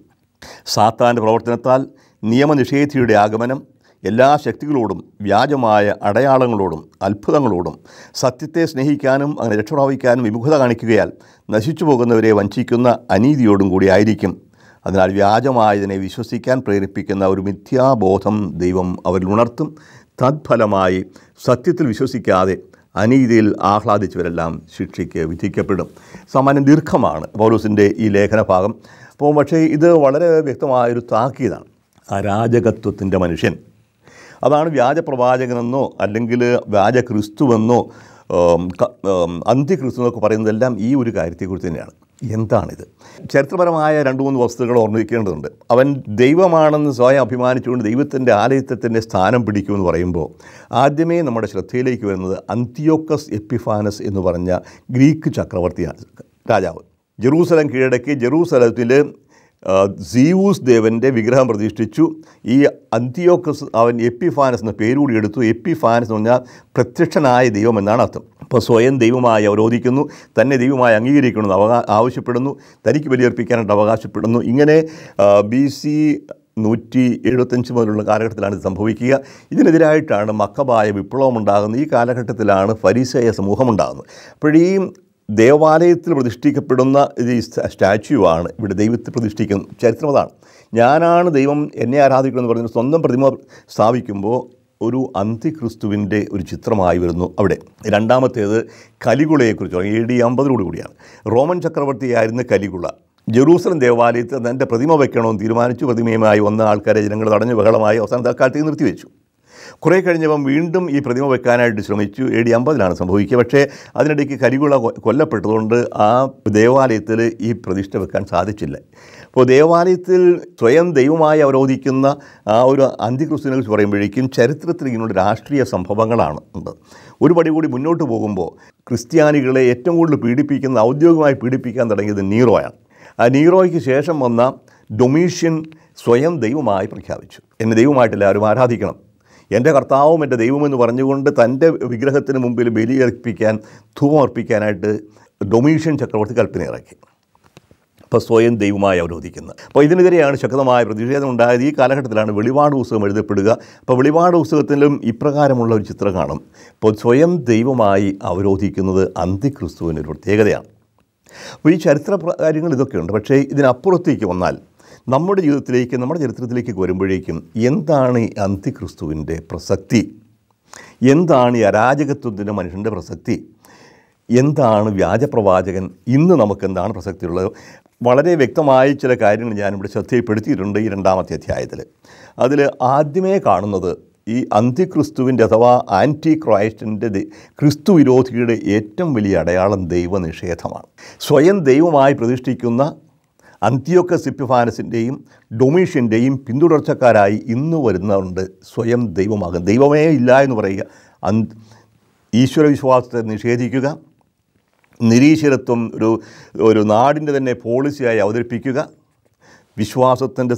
സാത്താൻ്റെ പ്രവർത്തനത്താൽ നിയമനിഷേധിയുടെ ആഗമനം എല്ലാ ശക്തികളോടും വ്യാജമായ അടയാളങ്ങളോടും അത്ഭുതങ്ങളോടും സത്യത്തെ സ്നേഹിക്കാനും അങ്ങനെ രക്ഷപ്രാപിക്കാനും വിമുഖത കാണിക്കുകയാൽ നശിച്ചു പോകുന്നവരെ വഞ്ചിക്കുന്ന അനീതിയോടും കൂടി ആയിരിക്കും അതിനാൽ വ്യാജമായതിനെ വിശ്വസിക്കാൻ പ്രേരിപ്പിക്കുന്ന ഒരു മിഥ്യാബോധം ദൈവം അവരിൽ ഉണർത്തും തത്ഫലമായി സത്യത്തിൽ വിശ്വസിക്കാതെ അനീതിയിൽ ആഹ്ലാദിച്ചവരെല്ലാം ശിക്ഷയ്ക്ക് വിധിക്കപ്പെടും സാമാന്യം ദീർഘമാണ് പൗലൂസിൻ്റെ ഈ ലേഖനഭാഗം അപ്പോൾ പക്ഷേ ഇത് വളരെ വ്യക്തമായൊരു താക്കീതാണ് അരാജകത്വത്തിൻ്റെ മനുഷ്യൻ അതാണ് വ്യാജ പ്രവാചകനെന്നോ അല്ലെങ്കിൽ വ്യാജ ക്രിസ്തുവെന്നോ അന്ത്യക്രിസ്തു എന്നൊക്കെ പറയുന്നതെല്ലാം ഈ ഒരു കാര്യത്തെക്കുറിച്ച് തന്നെയാണ് എന്താണിത് ചരിത്രപരമായ രണ്ട് മൂന്ന് വസ്തുക്കൾ ഓർമ്മിക്കേണ്ടതുണ്ട് അവൻ ദൈവമാണെന്ന് സ്വയം അഭിമാനിച്ചുകൊണ്ട് ദൈവത്തിൻ്റെ ആലയത്വത്തിൻ്റെ സ്ഥാനം പിടിക്കുമെന്ന് പറയുമ്പോൾ ആദ്യമേ നമ്മുടെ ശ്രദ്ധയിലേക്ക് വരുന്നത് അന്ത്യോക്കസ് എപ്പിഫാനസ് എന്ന് പറഞ്ഞ ഗ്രീക്ക് ചക്രവർത്തിയാണ് രാജാവ് ജെറൂസലം കീഴടക്കി ജെറൂസലത്തിൽ സീവൂസ് ദേവൻ്റെ വിഗ്രഹം പ്രതിഷ്ഠിച്ചു ഈ അന്തിയോക്കസ് അവൻ എപ്പിഫാനസ് എന്ന പേര് കൂടി എടുത്തു എപ്പിഫാനസ് എന്ന് പറഞ്ഞാൽ പ്രത്യക്ഷനായ ദൈവം എന്നാണ് അർത്ഥം അപ്പോൾ സ്വയം ദൈവമായി അവരോധിക്കുന്നു തന്നെ ദൈവമായി അംഗീകരിക്കണമെന്ന് അവകാ ആവശ്യപ്പെടുന്നു തനിക്ക് ബലിയർപ്പിക്കാനായിട്ട് അവകാശപ്പെടുന്നു ഇങ്ങനെ ബി സി നൂറ്റി എഴുപത്തഞ്ച് മുതലുള്ള കാലഘട്ടത്തിലാണ് ഇത് സംഭവിക്കുക ഇതിനെതിരായിട്ടാണ് മക്കബായ വിപ്ലവം ഉണ്ടാകുന്നത് ഈ കാലഘട്ടത്തിലാണ് ഫരീസയ സമൂഹം ഉണ്ടാകുന്നത് അപ്പോഴീ ദേവാലയത്തിൽ പ്രതിഷ്ഠിക്കപ്പെടുന്ന ഈ സ്റ്റാച്യുവാണ് ഇവിടെ ദൈവത്തിൽ പ്രതിഷ്ഠിക്കുന്നത് ചരിത്രം അതാണ് ഞാനാണ് ദൈവം എന്നെ ആരാധിക്കണമെന്ന് പറഞ്ഞ സ്വന്തം പ്രതിമ സ്ഥാപിക്കുമ്പോൾ ഒരു അന്തിക്രിസ്തുവിൻ്റെ ഒരു ചിത്രമായി വരുന്നു അവിടെ രണ്ടാമത്തേത് കലികുളയെക്കുറിച്ച് എ ഡി അമ്പതിനോട് കൂടിയാണ് റോമൻ ചക്രവർത്തിയായിരുന്ന കലികുള ജെറൂസലം ദേവാലയത്തിൽ തൻ്റെ പ്രതിമ വയ്ക്കണമെന്ന് തീരുമാനിച്ചു പ്രതിമയുമായി വന്ന ആൾക്കാരെ ജനങ്ങൾ തടഞ്ഞു ബഹളമായി അവസാനത്തെ കാലത്തേക്ക് നിർത്തിവെച്ചു കുറേ കഴിഞ്ഞപ്പം വീണ്ടും ഈ പ്രതിമ വെക്കാനായിട്ട് ശ്രമിച്ചു എ ഡി അമ്പതിലാണ് സംഭവിക്കുക പക്ഷേ അതിനിടയ്ക്ക് കരികുള കൊല്ലപ്പെട്ടതുകൊണ്ട് ആ ദേവാലയത്തിൽ ഈ പ്രതിഷ്ഠ വെക്കാൻ സാധിച്ചില്ല അപ്പോൾ ദേവാലയത്തിൽ സ്വയം ദൈവമായി അവരോധിക്കുന്ന ആ ഒരു അന്തിക്രിസ്തുവിനെ കുറിച്ച് പറയുമ്പോഴേക്കും ചരിത്രത്തിൽ ഇങ്ങനെയുള്ള രാഷ്ട്രീയ സംഭവങ്ങളാണ് ഉണ്ട് ഒരു പടി കൂടി മുന്നോട്ട് പോകുമ്പോൾ ക്രിസ്ത്യാനികളെ ഏറ്റവും കൂടുതൽ പീഡിപ്പിക്കുന്ന ഔദ്യോഗികമായി പീഡിപ്പിക്കാൻ തുടങ്ങിയത് നീറോയാണ് ആ നീറോയ്ക്ക് ശേഷം വന്ന ഡൊമീഷ്യൻ സ്വയം ദൈവമായി പ്രഖ്യാപിച്ചു എന്നെ ദൈവമായിട്ട് എല്ലാവരും ആരാധിക്കണം എൻ്റെ കർത്താവും എൻ്റെ ദൈവമെന്ന് പറഞ്ഞുകൊണ്ട് തൻ്റെ വിഗ്രഹത്തിന് മുമ്പിൽ ബലിയർപ്പിക്കാൻ ധൂപം അർപ്പിക്കാനായിട്ട് ഡൊമീഷ്യൻ ചക്രവർത്തി കൽപ്പന ഇറക്കി ഇപ്പോൾ സ്വയം ദൈവമായി അവരോധിക്കുന്നത് അപ്പോൾ ഇതിനെതിരെയാണ് ശക്തമായ പ്രതിഷേധം ഉണ്ടായത് ഈ കാലഘട്ടത്തിലാണ് വെളിപാട് പുസ്തകം എഴുതപ്പെടുക അപ്പോൾ വെളിപാട് പുസ്തകത്തിലും ഇപ്രകാരമുള്ള ഒരു ചിത്രം കാണും ഇപ്പോൾ സ്വയം ദൈവമായി അവരോധിക്കുന്നത് അന്തിക്രിസ്തുവിൻ്റെ ഒരു പ്രത്യേകതയാണ് അപ്പോൾ ഈ ചരിത്ര കാര്യങ്ങൾ ഇതൊക്കെയുണ്ട് പക്ഷേ ഇതിനപ്പുറത്തേക്ക് വന്നാൽ നമ്മുടെ ജീവിതത്തിലേക്ക് നമ്മുടെ ചരിത്രത്തിലേക്ക് വരുമ്പോഴേക്കും എന്താണ് ഈ അന്തിക്രിസ്തുവിൻ്റെ പ്രസക്തി എന്താണ് ഈ അരാജകത്വത്തിൻ്റെ മനുഷ്യൻ്റെ പ്രസക്തി എന്താണ് വ്യാജപ്രവാചകൻ ഇന്ന് നമുക്കെന്താണ് പ്രസക്തിയുള്ളത് വളരെ വ്യക്തമായ ചില കാര്യങ്ങൾ ഞാനിവിടെ ശ്രദ്ധയിൽപ്പെടുത്തിയിട്ടുണ്ട് ഈ രണ്ടാമത്തെ അധ്യായത്തിൽ അതിൽ ആദ്യമേ കാണുന്നത് ഈ അന്തിക്രിസ്തുവിൻ്റെ അഥവാ ആൻറ്റി ക്രൈസ്റ്റിൻ്റെ ക്രിസ്തു വിരോധിയുടെ ഏറ്റവും വലിയ അടയാളം ദൈവനിഷേധമാണ് സ്വയം ദൈവമായി പ്രതിഷ്ഠിക്കുന്ന അന്ത്യോക്ക സിപ്പിഫാനസിൻ്റെയും ഡൊമീഷ്യൻ്റെയും പിന്തുടർച്ചക്കാരായി ഇന്ന് വരുന്നവരുണ്ട് സ്വയം ദൈവമാകും ദൈവമേ ഇല്ല എന്ന് പറയുക അന്ത് ഈശ്വരവിശ്വാസത്തെ നിഷേധിക്കുക നിരീശ്വരത്വം ഒരു ഒരു നാടിൻ്റെ തന്നെ പോളിസിയായി അവതരിപ്പിക്കുക വിശ്വാസത്തിൻ്റെ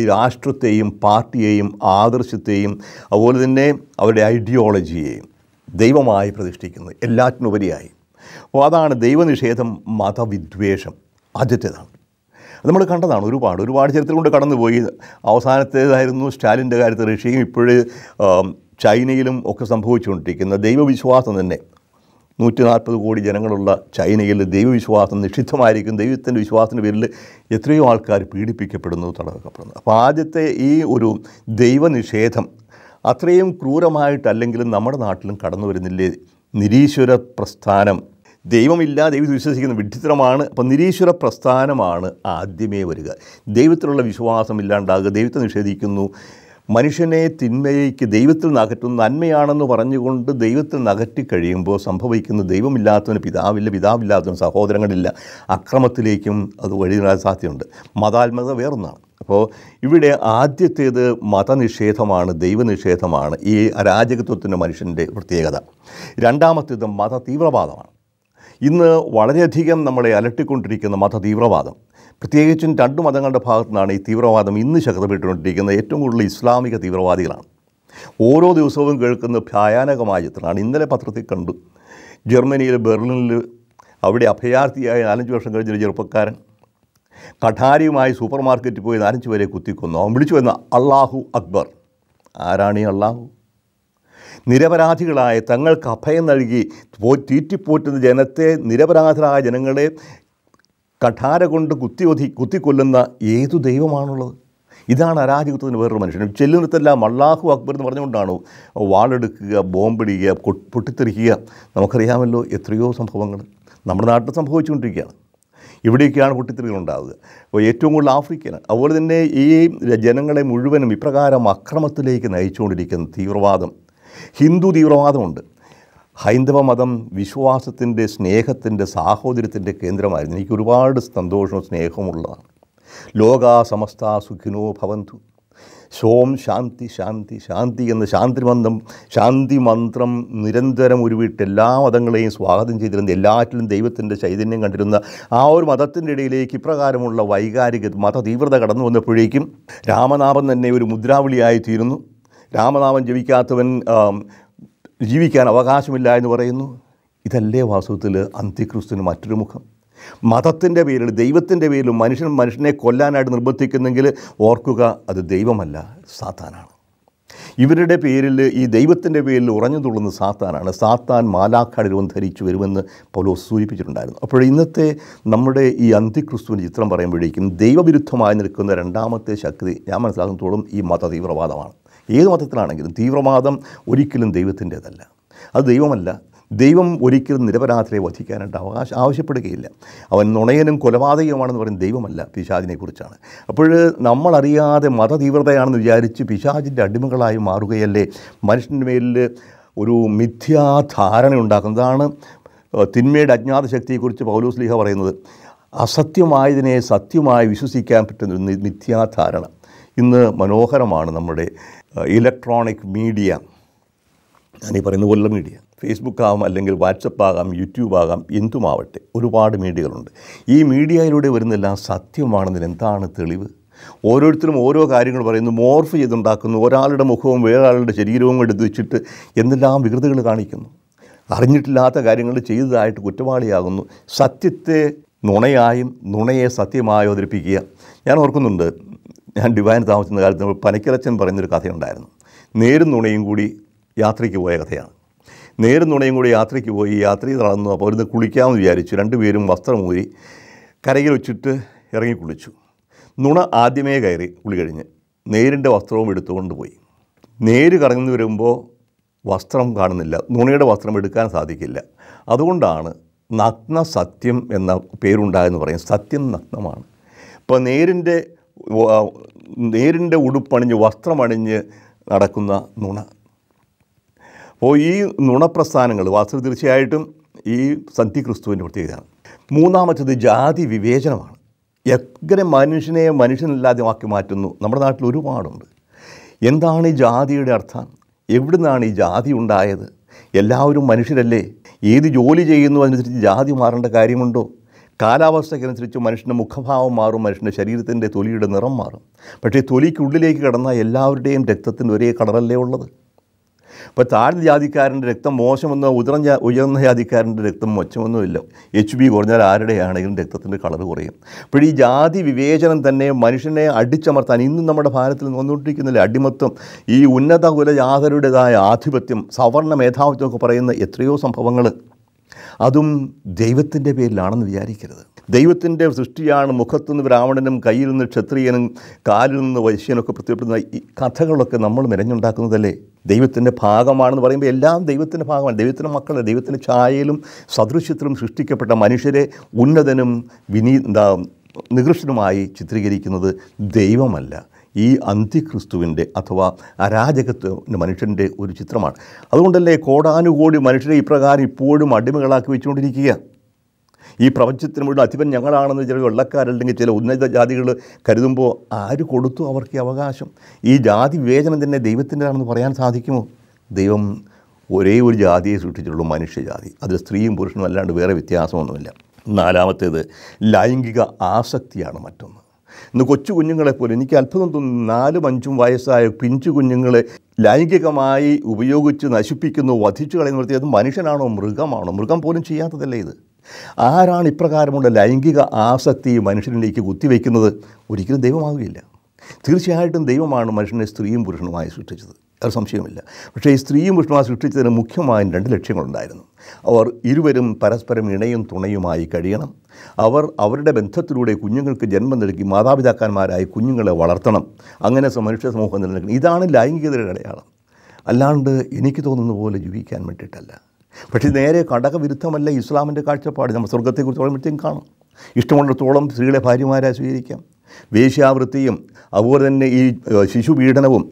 ഈ രാഷ്ട്രത്തെയും പാർട്ടിയെയും ആദർശത്തെയും അതുപോലെ തന്നെ അവരുടെ ഐഡിയോളജിയെയും ദൈവമായി പ്രതിഷ്ഠിക്കുന്നത് എല്ലാറ്റിനുപരിയായി അപ്പോൾ അതാണ് ദൈവനിഷേധം മതവിദ്വേഷം ആദ്യത്തേതാണ് നമ്മൾ കണ്ടതാണ് ഒരുപാട് ഒരുപാട് ചരിത്രം കൊണ്ട് കടന്നുപോയി അവസാനത്തേതായിരുന്നു സ്റ്റാലിൻ്റെ കാര്യത്തിൽ റഷ്യയും ഇപ്പോഴേ ചൈനയിലും ഒക്കെ സംഭവിച്ചുകൊണ്ടിരിക്കുന്ന ദൈവവിശ്വാസം തന്നെ നൂറ്റി നാൽപ്പത് കോടി ജനങ്ങളുള്ള ചൈനയിൽ ദൈവവിശ്വാസം നിഷിദ്ധമായിരിക്കും ദൈവത്തിൻ്റെ വിശ്വാസത്തിൻ്റെ പേരിൽ എത്രയോ ആൾക്കാർ പീഡിപ്പിക്കപ്പെടുന്നു തടവക്കപ്പെടുന്നു അപ്പോൾ ആദ്യത്തെ ഈ ഒരു ദൈവനിഷേധം അത്രയും ക്രൂരമായിട്ടല്ലെങ്കിലും നമ്മുടെ നാട്ടിലും കടന്നു വരുന്നില്ലേ നിരീശ്വര പ്രസ്ഥാനം ദൈവമില്ല ദൈവത്തിൽ വിശ്വസിക്കുന്ന വിഡിത്തരമാണ് അപ്പം നിരീശ്വര പ്രസ്ഥാനമാണ് ആദ്യമേ വരിക ദൈവത്തിലുള്ള വിശ്വാസം ഇല്ലാണ്ടാകുക ദൈവത്തെ നിഷേധിക്കുന്നു മനുഷ്യനെ തിന്മയ്ക്ക് ദൈവത്തിൽ നകറ്റുന്ന നന്മയാണെന്ന് പറഞ്ഞുകൊണ്ട് ദൈവത്തിൽ നകറ്റി കഴിയുമ്പോൾ സംഭവിക്കുന്ന ദൈവമില്ലാത്തവന് പിതാവില്ല പിതാവില്ലാത്തവന് സഹോദരങ്ങളില്ല അക്രമത്തിലേക്കും അത് വഴി സാധ്യതയുണ്ട് മതാത്മകത വേറൊന്നാണ് അപ്പോൾ ഇവിടെ ആദ്യത്തേത് മതനിഷേധമാണ് ദൈവനിഷേധമാണ് ഈ അരാജകത്വത്തിൻ്റെ മനുഷ്യൻ്റെ പ്രത്യേകത രണ്ടാമത്തേത് മത തീവ്രവാദമാണ് ഇന്ന് വളരെയധികം നമ്മളെ അലട്ടിക്കൊണ്ടിരിക്കുന്ന മതതീവ്രവാദം പ്രത്യേകിച്ചും രണ്ട് മതങ്ങളുടെ ഭാഗത്തു നിന്നാണ് ഈ തീവ്രവാദം ഇന്ന് ശക്തിപ്പെട്ടുകൊണ്ടിരിക്കുന്നത് ഏറ്റവും കൂടുതൽ ഇസ്ലാമിക തീവ്രവാദികളാണ് ഓരോ ദിവസവും കേൾക്കുന്ന ഭയാനകമായ ചിത്രമാണ് ഇന്നലെ പത്രത്തിൽ കണ്ടു ജർമ്മനിയിൽ ബെർലിനിൽ അവിടെ അഭയാർത്ഥിയായ നാലഞ്ച് വർഷം കഴിഞ്ഞൊരു ചെറുപ്പക്കാരൻ കഠാരിയുമായി സൂപ്പർ മാർക്കറ്റിൽ പോയി നാലഞ്ച് പേരെ കുത്തിക്കൊന്നു അവൻ വിളിച്ചു വന്ന അള്ളാഹു അക്ബർ ആരാണ് ഈ അള്ളാഹു നിരപരാധികളായ തങ്ങൾക്ക് അഭയം നൽകി തീറ്റിപ്പോറ്റുന്ന ജനത്തെ നിരപരാധരായ ജനങ്ങളെ കഠാര കൊണ്ട് ഒതി കുത്തിക്കൊല്ലുന്ന ഏതു ദൈവമാണുള്ളത് ഇതാണ് അരാജകത്വത്തിന് വേറൊരു മനുഷ്യൻ ചെല്ലുന്നിടത്തെല്ലാം അള്ളാഹു അക്ബർ എന്ന് പറഞ്ഞുകൊണ്ടാണ് വാളെടുക്കുക ബോംബിടിക്കുക പൊട്ടിത്തെറിക്കുക നമുക്കറിയാമല്ലോ എത്രയോ സംഭവങ്ങൾ നമ്മുടെ നാട്ടിൽ സംഭവിച്ചുകൊണ്ടിരിക്കുകയാണ് ഇവിടെയൊക്കെയാണ് പൊട്ടിത്തെറികളുണ്ടാവുക അപ്പോൾ ഏറ്റവും കൂടുതൽ ആഫ്രിക്കനാണ് അതുപോലെ തന്നെ ഈ ജനങ്ങളെ മുഴുവനും ഇപ്രകാരം അക്രമത്തിലേക്ക് നയിച്ചുകൊണ്ടിരിക്കുന്ന തീവ്രവാദം ഹിന്ദു തീവ്രവാദമുണ്ട് ഹൈന്ദവ മതം വിശ്വാസത്തിൻ്റെ സ്നേഹത്തിൻ്റെ സാഹോദര്യത്തിൻ്റെ കേന്ദ്രമായിരുന്നു എനിക്ക് ഒരുപാട് സന്തോഷവും സ്നേഹമുള്ളതാണ് ലോക സമസ്ത സുഖിനോ ഭവന്തു സോം ശാന്തി ശാന്തി ശാന്തി എന്ന ശാന്തി മന്ത്രം ശാന്തി മന്ത്രം നിരന്തരം ഉരുവിട്ട് എല്ലാ മതങ്ങളെയും സ്വാഗതം ചെയ്തിരുന്ന എല്ലാറ്റിലും ദൈവത്തിൻ്റെ ചൈതന്യം കണ്ടിരുന്ന ആ ഒരു മതത്തിൻ്റെ ഇടയിലേക്ക് ഇപ്രകാരമുള്ള വൈകാരിക മത തീവ്രത കടന്നു വന്നപ്പോഴേക്കും രാമനാമം തന്നെ ഒരു മുദ്രാവിളിയായി തീരുന്നു രാമനാമം ജപിക്കാത്തവൻ ജീവിക്കാൻ അവകാശമില്ല എന്ന് പറയുന്നു ഇതല്ലേ വാസ്തവത്തിൽ അന്ത്യക്രിസ്തുവിന് മറ്റൊരു മുഖം മതത്തിൻ്റെ പേരിൽ ദൈവത്തിൻ്റെ പേരിൽ മനുഷ്യൻ മനുഷ്യനെ കൊല്ലാനായിട്ട് നിർബന്ധിക്കുന്നെങ്കിൽ ഓർക്കുക അത് ദൈവമല്ല സാത്താനാണ് ഇവരുടെ പേരിൽ ഈ ദൈവത്തിൻ്റെ പേരിൽ ഉറഞ്ഞു തുള്ളുന്ന സാത്താനാണ് സാത്താൻ മാലാഖാടിരവും ധരിച്ചു വരുമെന്ന് പൗലോസ് സൂചിപ്പിച്ചിട്ടുണ്ടായിരുന്നു അപ്പോൾ ഇന്നത്തെ നമ്മുടെ ഈ അന്ത്യക്രിസ്തുവിൻ്റെ ചിത്രം പറയുമ്പോഴേക്കും ദൈവവിരുദ്ധമായി നിൽക്കുന്ന രണ്ടാമത്തെ ശക്തി ഞാൻ മനസ്സിലാക്കുന്നതോളം ഈ മത തീവ്രവാദമാണ് ഏത് മതത്തിലാണെങ്കിലും തീവ്രവാദം ഒരിക്കലും ദൈവത്തിൻ്റേതല്ല അത് ദൈവമല്ല ദൈവം ഒരിക്കലും നിരപരാധിയെ വധിക്കാനായിട്ട് അവകാശ ആവശ്യപ്പെടുകയില്ല അവൻ നുണയനും കൊലപാതകമാണെന്ന് പറയുന്ന ദൈവമല്ല പിശാജിനെക്കുറിച്ചാണ് അപ്പോൾ നമ്മളറിയാതെ മതതീവ്രതയാണെന്ന് വിചാരിച്ച് പിശാജിൻ്റെ അടിമകളായി മാറുകയല്ലേ മനുഷ്യൻ്റെ മേലിൽ ഒരു മിഥ്യാധാരണ ഉണ്ടാക്കുന്നതാണ് തിന്മയുടെ അജ്ഞാത ശക്തിയെക്കുറിച്ച് പൗലോസ് ലീഹ പറയുന്നത് അസത്യമായതിനെ സത്യമായി വിശ്വസിക്കാൻ പറ്റുന്ന മിഥ്യാധാരണ ഇന്ന് മനോഹരമാണ് നമ്മുടെ ഇലക്ട്രോണിക് മീഡിയ ഞാൻ ഈ പറയുന്ന പോലുള്ള മീഡിയ ഫേസ്ബുക്ക് ആകാം അല്ലെങ്കിൽ വാട്സപ്പ് ആകാം യൂട്യൂബ് ആകാം എന്തുമാവട്ടെ ഒരുപാട് മീഡിയകളുണ്ട് ഈ മീഡിയയിലൂടെ വരുന്നതെല്ലാം സത്യമാണെന്നതിന് എന്താണ് തെളിവ് ഓരോരുത്തരും ഓരോ കാര്യങ്ങൾ പറയുന്നു മോർഫ് ചെയ്തുണ്ടാക്കുന്നു ഒരാളുടെ മുഖവും വേറൊരാളുടെ ശരീരവും എടുത്ത് വെച്ചിട്ട് എന്തെല്ലാം വികൃതികൾ കാണിക്കുന്നു അറിഞ്ഞിട്ടില്ലാത്ത കാര്യങ്ങൾ ചെയ്തതായിട്ട് കുറ്റവാളിയാകുന്നു സത്യത്തെ നുണയായും നുണയെ സത്യമായും അവതരിപ്പിക്കുക ഞാൻ ഓർക്കുന്നുണ്ട് ഞാൻ ഡിവൈൻ താമസിക്കുന്ന കാലത്ത് നമ്മൾ പനിക്കലച്ചൻ പറയുന്നൊരു കഥയുണ്ടായിരുന്നു നേരും നുണയും കൂടി യാത്രയ്ക്ക് പോയ കഥയാണ് നേരും നുണയും കൂടി യാത്രയ്ക്ക് പോയി ചെയ്ത് നടന്നു അപ്പോൾ അവരിന്ന് കുളിക്കാമെന്ന് വിചാരിച്ചു രണ്ടുപേരും വസ്ത്രമൂരി കരയിൽ വെച്ചിട്ട് ഇറങ്ങി കുളിച്ചു നുണ ആദ്യമേ കയറി കുളി കഴിഞ്ഞ് നേരിൻ്റെ വസ്ത്രവും എടുത്തുകൊണ്ട് പോയി നേര് കറങ്ങുന്നു വരുമ്പോൾ വസ്ത്രം കാണുന്നില്ല നുണയുടെ വസ്ത്രം എടുക്കാൻ സാധിക്കില്ല അതുകൊണ്ടാണ് നഗ്ന സത്യം എന്ന പേരുണ്ടായെന്ന് പറയും സത്യം നഗ്നമാണ് ഇപ്പോൾ നേരിൻ്റെ നേരിൻ്റെ ഉടുപ്പണിഞ്ഞ് വസ്ത്രമണിഞ്ഞ് നടക്കുന്ന നുണ അപ്പോൾ ഈ നുണപ്രസ്ഥാനങ്ങൾ വാസ്തു തീർച്ചയായിട്ടും ഈ സന്ധി ക്രിസ്തുവിൻ്റെ പ്രത്യേകതയാണ് മൂന്നാമത്തത് ജാതി വിവേചനമാണ് എങ്ങനെ മനുഷ്യനെ മനുഷ്യനല്ലാതെ ആക്കി മാറ്റുന്നു നമ്മുടെ നാട്ടിൽ ഒരുപാടുണ്ട് എന്താണ് ഈ ജാതിയുടെ അർത്ഥം എവിടുന്നാണ് ഈ ജാതി ഉണ്ടായത് എല്ലാവരും മനുഷ്യരല്ലേ ഏത് ജോലി ചെയ്യുന്നു അതിനനുസരിച്ച് ജാതി മാറേണ്ട കാര്യമുണ്ടോ കാലാവസ്ഥയ്ക്കനുസരിച്ച് മനുഷ്യൻ്റെ മുഖഭാവം മാറും മനുഷ്യൻ്റെ ശരീരത്തിൻ്റെ തൊലിയുടെ നിറം മാറും പക്ഷേ തൊലിക്കുള്ളിലേക്ക് കടന്ന എല്ലാവരുടെയും രക്തത്തിൻ്റെ ഒരേ കളറല്ലേ ഉള്ളത് ഇപ്പോൾ താഴ്ന്ന ജാതിക്കാരൻ്റെ രക്തം മോശമെന്നോ ഉയർന്ന ഉയർന്ന ജാതിക്കാരൻ്റെ രക്തം മെച്ചമെന്നോ ഇല്ല എച്ച് ബി കുറഞ്ഞാൽ ആരുടെയാണെങ്കിലും രക്തത്തിൻ്റെ കളർ കുറയും അപ്പോൾ ഈ ജാതി വിവേചനം തന്നെ മനുഷ്യനെ അടിച്ചമർത്താൻ ഇന്നും നമ്മുടെ ഭാരത്തിൽ വന്നുകൊണ്ടിരിക്കുന്നില്ല അടിമത്വം ഈ ഉന്നത കുലജാതരുടേതായ ആധിപത്യം സവർണ മേധാവിത്വമൊക്കെ പറയുന്ന എത്രയോ സംഭവങ്ങൾ അതും ദൈവത്തിൻ്റെ പേരിലാണെന്ന് വിചാരിക്കരുത് ദൈവത്തിൻ്റെ സൃഷ്ടിയാണ് മുഖത്തു നിന്ന് ബ്രാഹ്മണനും കയ്യിൽ നിന്ന് ക്ഷത്രിയനും കാലിൽ നിന്ന് വൈശ്യനൊക്കെ പ്രത്യപ്പെടുന്ന ഈ കഥകളൊക്കെ നമ്മൾ മെനഞ്ഞുണ്ടാക്കുന്നതല്ലേ ദൈവത്തിൻ്റെ ഭാഗമാണെന്ന് പറയുമ്പോൾ എല്ലാം ദൈവത്തിൻ്റെ ഭാഗമാണ് ദൈവത്തിൻ്റെ മക്കളെ ദൈവത്തിൻ്റെ ഛായയിലും സദൃശ്യത്തിലും സൃഷ്ടിക്കപ്പെട്ട മനുഷ്യരെ ഉന്നതനും വിനീ നികൃഷ്ടനുമായി ചിത്രീകരിക്കുന്നത് ദൈവമല്ല ഈ അന്തിക്രിസ്തുവിൻ്റെ അഥവാ അരാജകത്വ മനുഷ്യൻ്റെ ഒരു ചിത്രമാണ് അതുകൊണ്ടല്ലേ കോടാനുകോടി മനുഷ്യരെ ഇപ്രകാരം ഇപ്പോഴും അടിമകളാക്കി വെച്ചുകൊണ്ടിരിക്കുക ഈ പ്രപഞ്ചത്തിനുള്ള അധിപൻ ഞങ്ങളാണെന്ന് ചില വെള്ളക്കാരല്ലെങ്കിൽ ചില ഉന്നത ജാതികൾ കരുതുമ്പോൾ ആര് കൊടുത്തു അവർക്ക് അവകാശം ഈ ജാതി വിവേചനം തന്നെ ദൈവത്തിൻ്റെതാണെന്ന് പറയാൻ സാധിക്കുമോ ദൈവം ഒരേ ഒരു ജാതിയെ സൃഷ്ടിച്ചിട്ടുള്ളൂ മനുഷ്യജാതി അതിൽ സ്ത്രീയും പുരുഷനും അല്ലാണ്ട് വേറെ വ്യത്യാസമൊന്നുമില്ല നാലാമത്തേത് ലൈംഗിക ആസക്തിയാണ് മറ്റൊന്ന് ഇന്ന് കൊച്ചു കുഞ്ഞുങ്ങളെപ്പോലെ എനിക്ക് അത്ഭുതം തോന്നുന്നു നാലും അഞ്ചും വയസ്സായ പിഞ്ചു കുഞ്ഞുങ്ങളെ ലൈംഗികമായി ഉപയോഗിച്ച് നശിപ്പിക്കുന്നു വധിച്ചു കളയുന്ന നിർത്തി അത് മനുഷ്യനാണോ മൃഗമാണോ മൃഗം പോലും ചെയ്യാത്തതല്ലേ ഇത് ആരാണ് ഇപ്രകാരമുള്ള ലൈംഗിക ആസക്തി മനുഷ്യനിലേക്ക് കുത്തിവെക്കുന്നത് ഒരിക്കലും ദൈവമാവുകയില്ല തീർച്ചയായിട്ടും ദൈവമാണ് മനുഷ്യനെ സ്ത്രീയും പുരുഷനുമായി സൃഷ്ടിച്ചത് അത് സംശയമില്ല പക്ഷേ ഈ സ്ത്രീയും വിഷ്ണുവാ സൃഷ്ടിച്ചതിന് മുഖ്യമായും രണ്ട് ലക്ഷ്യങ്ങളുണ്ടായിരുന്നു അവർ ഇരുവരും പരസ്പരം ഇണയും തുണയുമായി കഴിയണം അവർ അവരുടെ ബന്ധത്തിലൂടെ കുഞ്ഞുങ്ങൾക്ക് ജന്മം നൽകി മാതാപിതാക്കന്മാരായി കുഞ്ഞുങ്ങളെ വളർത്തണം അങ്ങനെ മനുഷ്യ സമൂഹം നിലനിൽക്കണം ഇതാണ് ലൈംഗികതയുടെ അടയാളം അല്ലാണ്ട് എനിക്ക് തോന്നുന്ന പോലെ ജീവിക്കാൻ വേണ്ടിയിട്ടല്ല പക്ഷേ നേരെ കടകവിരുദ്ധമല്ല ഇസ്ലാമിൻ്റെ കാഴ്ചപ്പാട് നമ്മൾ സ്വർഗത്തെക്കുറിച്ച് പറയുമ്പോഴത്തേക്കും കാണും ഇഷ്ടമുള്ളിടത്തോളം സ്ത്രീകളെ ഭാര്യമാരായി സ്വീകരിക്കാം വേശ്യാവൃത്തിയും അതുപോലെ തന്നെ ഈ ശിശുപീഡനവും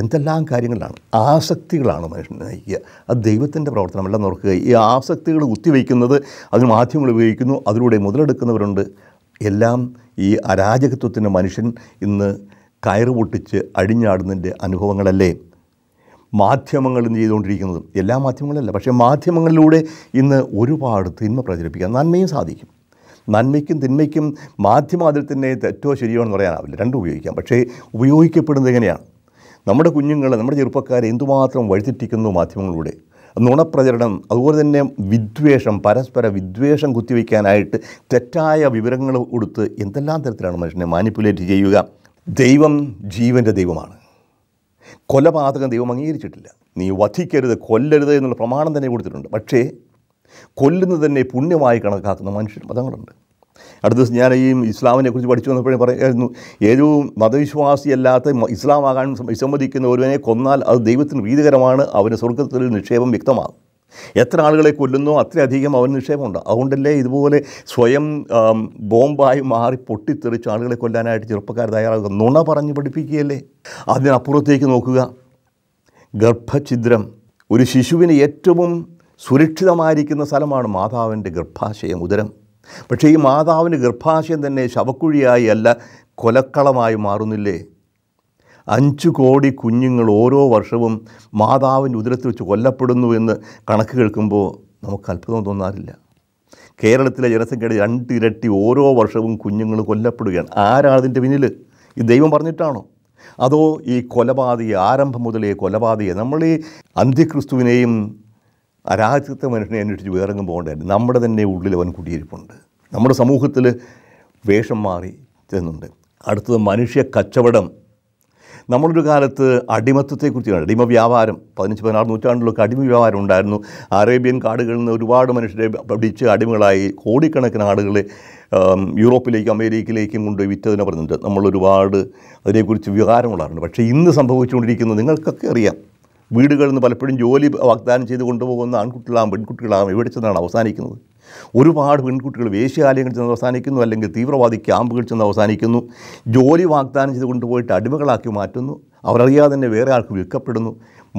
എന്തെല്ലാം കാര്യങ്ങളാണ് ആസക്തികളാണ് മനുഷ്യനെ നയിക്കുക അത് ദൈവത്തിൻ്റെ പ്രവർത്തനമല്ല നോർക്കുക ഈ ആസക്തികൾ കുത്തിവയ്ക്കുന്നത് അതിന് മാധ്യമങ്ങൾ ഉപയോഗിക്കുന്നു അതിലൂടെ മുതലെടുക്കുന്നവരുണ്ട് എല്ലാം ഈ അരാജകത്വത്തിന് മനുഷ്യൻ ഇന്ന് കയറ് പൊട്ടിച്ച് അടിഞ്ഞാടുന്നതിൻ്റെ അനുഭവങ്ങളല്ലേ മാധ്യമങ്ങൾ ഇന്ന് ചെയ്തുകൊണ്ടിരിക്കുന്നതും എല്ലാ മാധ്യമങ്ങളല്ല പക്ഷേ മാധ്യമങ്ങളിലൂടെ ഇന്ന് ഒരുപാട് തിന്മ പ്രചരിപ്പിക്കാൻ നന്മയും സാധിക്കും നന്മയ്ക്കും തിന്മയ്ക്കും മാധ്യമം അതിൽ തന്നെ തെറ്റോ ശരിയോ എന്ന് പറയാനാവില്ല രണ്ടും ഉപയോഗിക്കാം പക്ഷേ ഉപയോഗിക്കപ്പെടുന്നത് എങ്ങനെയാണ് നമ്മുടെ കുഞ്ഞുങ്ങൾ നമ്മുടെ ചെറുപ്പക്കാരെ എന്തുമാത്രം വഴിതെറ്റിക്കുന്നു മാധ്യമങ്ങളിലൂടെ നുണപ്രചരണം അതുപോലെ തന്നെ വിദ്വേഷം പരസ്പര വിദ്വേഷം കുത്തിവെക്കാനായിട്ട് തെറ്റായ വിവരങ്ങൾ കൊടുത്ത് എന്തെല്ലാം തരത്തിലാണ് മനുഷ്യനെ മാനിപ്പുലേറ്റ് ചെയ്യുക ദൈവം ജീവൻ്റെ ദൈവമാണ് കൊലപാതകം ദൈവം അംഗീകരിച്ചിട്ടില്ല നീ വധിക്കരുത് കൊല്ലരുത് എന്നുള്ള പ്രമാണം തന്നെ കൊടുത്തിട്ടുണ്ട് പക്ഷേ കൊല്ലുന്നത് തന്നെ പുണ്യമായി കണക്കാക്കുന്ന മനുഷ്യർ മതങ്ങളുണ്ട് അടുത്ത ദിവസം ഞാൻ ഈ ഇസ്ലാമിനെ കുറിച്ച് പഠിച്ചു വന്നപ്പോഴേ പറയായിരുന്നു ഏതോ മതവിശ്വാസിയല്ലാത്ത ഇസ്ലാമാകാൻ വിസമ്മതിക്കുന്ന ഒരുവനെ കൊന്നാൽ അത് ദൈവത്തിന് ഭീതികരമാണ് അവന് സ്വർഗത്തിൽ നിക്ഷേപം വ്യക്തമാകും എത്ര ആളുകളെ കൊല്ലുന്നോ അത്രയധികം അവന് നിക്ഷേപമുണ്ട് അതുകൊണ്ടല്ലേ ഇതുപോലെ സ്വയം ബോംബായി മാറി പൊട്ടിത്തെറിച്ച് ആളുകളെ കൊല്ലാനായിട്ട് ചെറുപ്പക്കാർ തയ്യാറാകുക നുണ പറഞ്ഞ് പഠിപ്പിക്കുകയല്ലേ അതിനപ്പുറത്തേക്ക് നോക്കുക ഗർഭഛിദ്രം ഒരു ശിശുവിന് ഏറ്റവും സുരക്ഷിതമായിരിക്കുന്ന സ്ഥലമാണ് മാതാവിൻ്റെ ഗർഭാശയം ഉദരം പക്ഷേ ഈ മാതാവിൻ്റെ ഗർഭാശയം തന്നെ ശവക്കുഴിയായി അല്ല കൊലക്കളമായി മാറുന്നില്ലേ അഞ്ച് കോടി കുഞ്ഞുങ്ങൾ ഓരോ വർഷവും മാതാവിൻ്റെ ഉദരത്തിൽ വെച്ച് കൊല്ലപ്പെടുന്നു എന്ന് കണക്ക് കേൾക്കുമ്പോൾ നമുക്ക് അത്ഭുതം തോന്നാറില്ല കേരളത്തിലെ ജനസംഖ്യയുടെ രണ്ടിരട്ടി ഓരോ വർഷവും കുഞ്ഞുങ്ങൾ കൊല്ലപ്പെടുകയാണ് ആരാണ് ഇതിൻ്റെ പിന്നിൽ ഈ ദൈവം പറഞ്ഞിട്ടാണോ അതോ ഈ കൊലപാതക ആരംഭം മുതലേ കൊലപാതക നമ്മൾ ഈ അന്ത്യക്രിസ്തുവിനെയും അരാജകത്വ മനുഷ്യനെ അന്വേഷിച്ച് വേറെങ്ങും പോകേണ്ടായിരുന്നു നമ്മുടെ തന്നെ ഉള്ളിൽ അവൻ കുടിയിരിപ്പുണ്ട് നമ്മുടെ സമൂഹത്തിൽ വേഷം മാറി ചെന്നുണ്ട് അടുത്തത് മനുഷ്യ കച്ചവടം നമ്മളൊരു കാലത്ത് അടിമത്വത്തെക്കുറിച്ചാണ് അടിമ വ്യാപാരം പതിനഞ്ച് പതിനാറ് നൂറ്റാണ്ടിലൊക്കെ അടിമ വ്യാപാരം ഉണ്ടായിരുന്നു അറേബ്യൻ കാടുകളിൽ നിന്ന് ഒരുപാട് മനുഷ്യരെ പഠിച്ച് അടിമകളായി കോടിക്കണക്കിന് ആടുകളെ യൂറോപ്പിലേക്കും അമേരിക്കയിലേക്കും കൊണ്ടുപോയി വിറ്റതിനെ പറഞ്ഞിട്ട് നമ്മൾ ഒരുപാട് അതിനെക്കുറിച്ച് വികാരം പക്ഷേ ഇന്ന് സംഭവിച്ചുകൊണ്ടിരിക്കുന്നത് നിങ്ങൾക്കൊക്കെ അറിയാം വീടുകളിൽ നിന്ന് പലപ്പോഴും ജോലി വാഗ്ദാനം ചെയ്ത് കൊണ്ടുപോകുന്ന ആൺകുട്ടികളാകും പെൺകുട്ടികളാകും എവിടെ ചെന്നാണ് അവസാനിക്കുന്നത് ഒരുപാട് പെൺകുട്ടികൾ വേശ്യാലയങ്ങളിൽ ചെന്ന് അവസാനിക്കുന്നു അല്ലെങ്കിൽ തീവ്രവാദി ക്യാമ്പുകളിൽ ചെന്ന് അവസാനിക്കുന്നു ജോലി വാഗ്ദാനം ചെയ്ത് കൊണ്ടുപോയിട്ട് അടിമകളാക്കി മാറ്റുന്നു അവരറിയാതെ തന്നെ വേറെ ആൾക്ക് വിൽക്കപ്പെടുന്നു